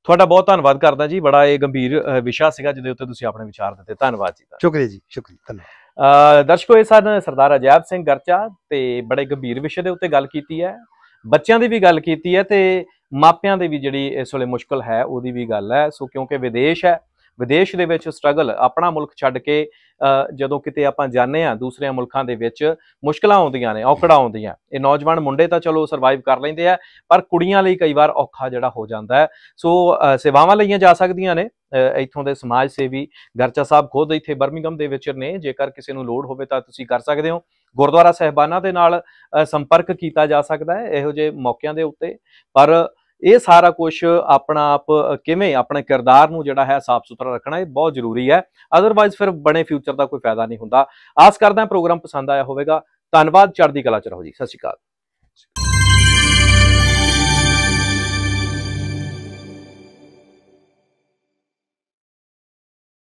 ਤੁਹਾਡਾ ਬਹੁਤ ਧੰਨਵਾਦ ਕਰਦਾ ਜੀ ਬੜਾ ਇਹ ਗੰਭੀਰ ਵਿਸ਼ਾ ਸੀਗਾ ਜਿਹਦੇ ਉੱਤੇ ਤੁਸੀਂ ਆਪਣੇ ਵਿਚਾਰ ਦਿੱਤੇ ਧੰਨਵਾਦ ਜੀ ਸ਼ੁਕਰੀਆ ਜੀ ਸ਼ੁਕਰੀਆ ਧੰਨਵਾਦ ਦਰਸ਼ਕੋ ਇਹ ਸਨ ਸਰਦਾਰ ਅਜੈਬ ਸਿੰਘ ਗਰਚਾ ਤੇ ਬੜੇ ਗੰਭੀਰ ਵਿਸ਼ੇ ਦੇ ਉੱਤੇ ਗੱਲ ਕੀਤੀ ਹੈ ਬੱਚਿਆਂ ਦੀ ਵੀ ਗੱਲ ਕੀਤੀ ਹੈ ਤੇ ਮਾਪਿਆਂ ਦੇ ਵੀ ਜਿਹੜੀ ਇਸ ਵੇਲੇ ਮੁਸ਼ਕਲ ਹੈ ਉਹਦੀ ਵੀ ਗੱਲ ਹੈ ਸੋ ਕਿਉਂਕਿ ਵਿਦੇਸ਼ ਹੈ ਵਿਦੇਸ਼ ਦੇ ਵਿੱਚ ਸਟਰਗਲ ਆਪਣਾ ਮੁਲਕ ਛੱਡ ਕੇ ਜਦੋਂ ਕਿਤੇ ਆਪਾਂ ਜਾਂਦੇ ਆ ਦੂਸਰੇ ਮੁਲਕਾਂ ਦੇ ਵਿੱਚ ਮੁਸ਼ਕਲਾਂ ਆਉਂਦੀਆਂ ਨੇ ਔਕੜਾਂ ਆਉਂਦੀਆਂ ਇਹ ਨੌਜਵਾਨ ਮੁੰਡੇ ਤਾਂ ਚਲੋ ਸਰਵਾਈਵ ਕਰ ਲੈਂਦੇ ਆ ਪਰ ਕੁੜੀਆਂ ਲਈ ਕਈ ਵਾਰ ਔਖਾ ਜਿਹੜਾ ਹੋ ਜਾਂਦਾ ਸੋ ਸੇਵਾਵਾਂ ਲਈਆਂ ਜਾ ਸਕਦੀਆਂ ਨੇ ਇਥੋਂ ਦੇ ਸਮਾਜ ਸੇਵੀ ਗਰਚਾ ਸਾਹਿਬ ਖੋਦ ਇੱਥੇ ਬਰਮਿੰਗਮ ਦੇ ਵਿੱਚ ਨੇ ਜੇਕਰ ਕਿਸੇ ਨੂੰ ਲੋੜ ਹੋਵੇ ਤਾਂ ਤੁਸੀਂ ਕਰ ਸਕਦੇ ਹੋ ਗੁਰਦੁਆਰਾ ਸਹਿਬਾਨਾ ਦੇ ਨਾਲ ਸੰਪਰਕ ਕੀਤਾ ਜਾ ਸਕਦਾ ਹੈ ਇਹੋ ਜਿਹੇ ਮੌਕਿਆਂ ਦੇ ਉੱਤੇ ਪਰ ਇਹ ਸਾਰਾ ਕੁਝ ਆਪਣਾ ਆਪ ਕਿਵੇਂ ਆਪਣੇ ਕਿਰਦਾਰ ਨੂੰ ਜਿਹੜਾ ਹੈ ਸਾਫ਼ ਸੁਥਰਾ ਰੱਖਣਾ ਇਹ ਬਹੁਤ ਜ਼ਰੂਰੀ ਹੈ ਅਦਰਵਾਇਜ਼ ਫਿਰ ਬਣੇ ਫਿਊਚਰ ਦਾ ਕੋਈ ਫਾਇਦਾ ਨਹੀਂ ਹੁੰਦਾ ਆਸ ਕਰਦਾ ਹਾਂ ਪ੍ਰੋਗਰਾਮ ਪਸੰਦ ਆਇਆ ਹੋਵੇਗਾ ਧੰਨਵਾਦ ਚੜ੍ਹਦੀ ਕਲਾ ਚ ਰਹੋ ਜੀ ਸਤਿ ਸ਼੍ਰੀ ਅਕਾਲ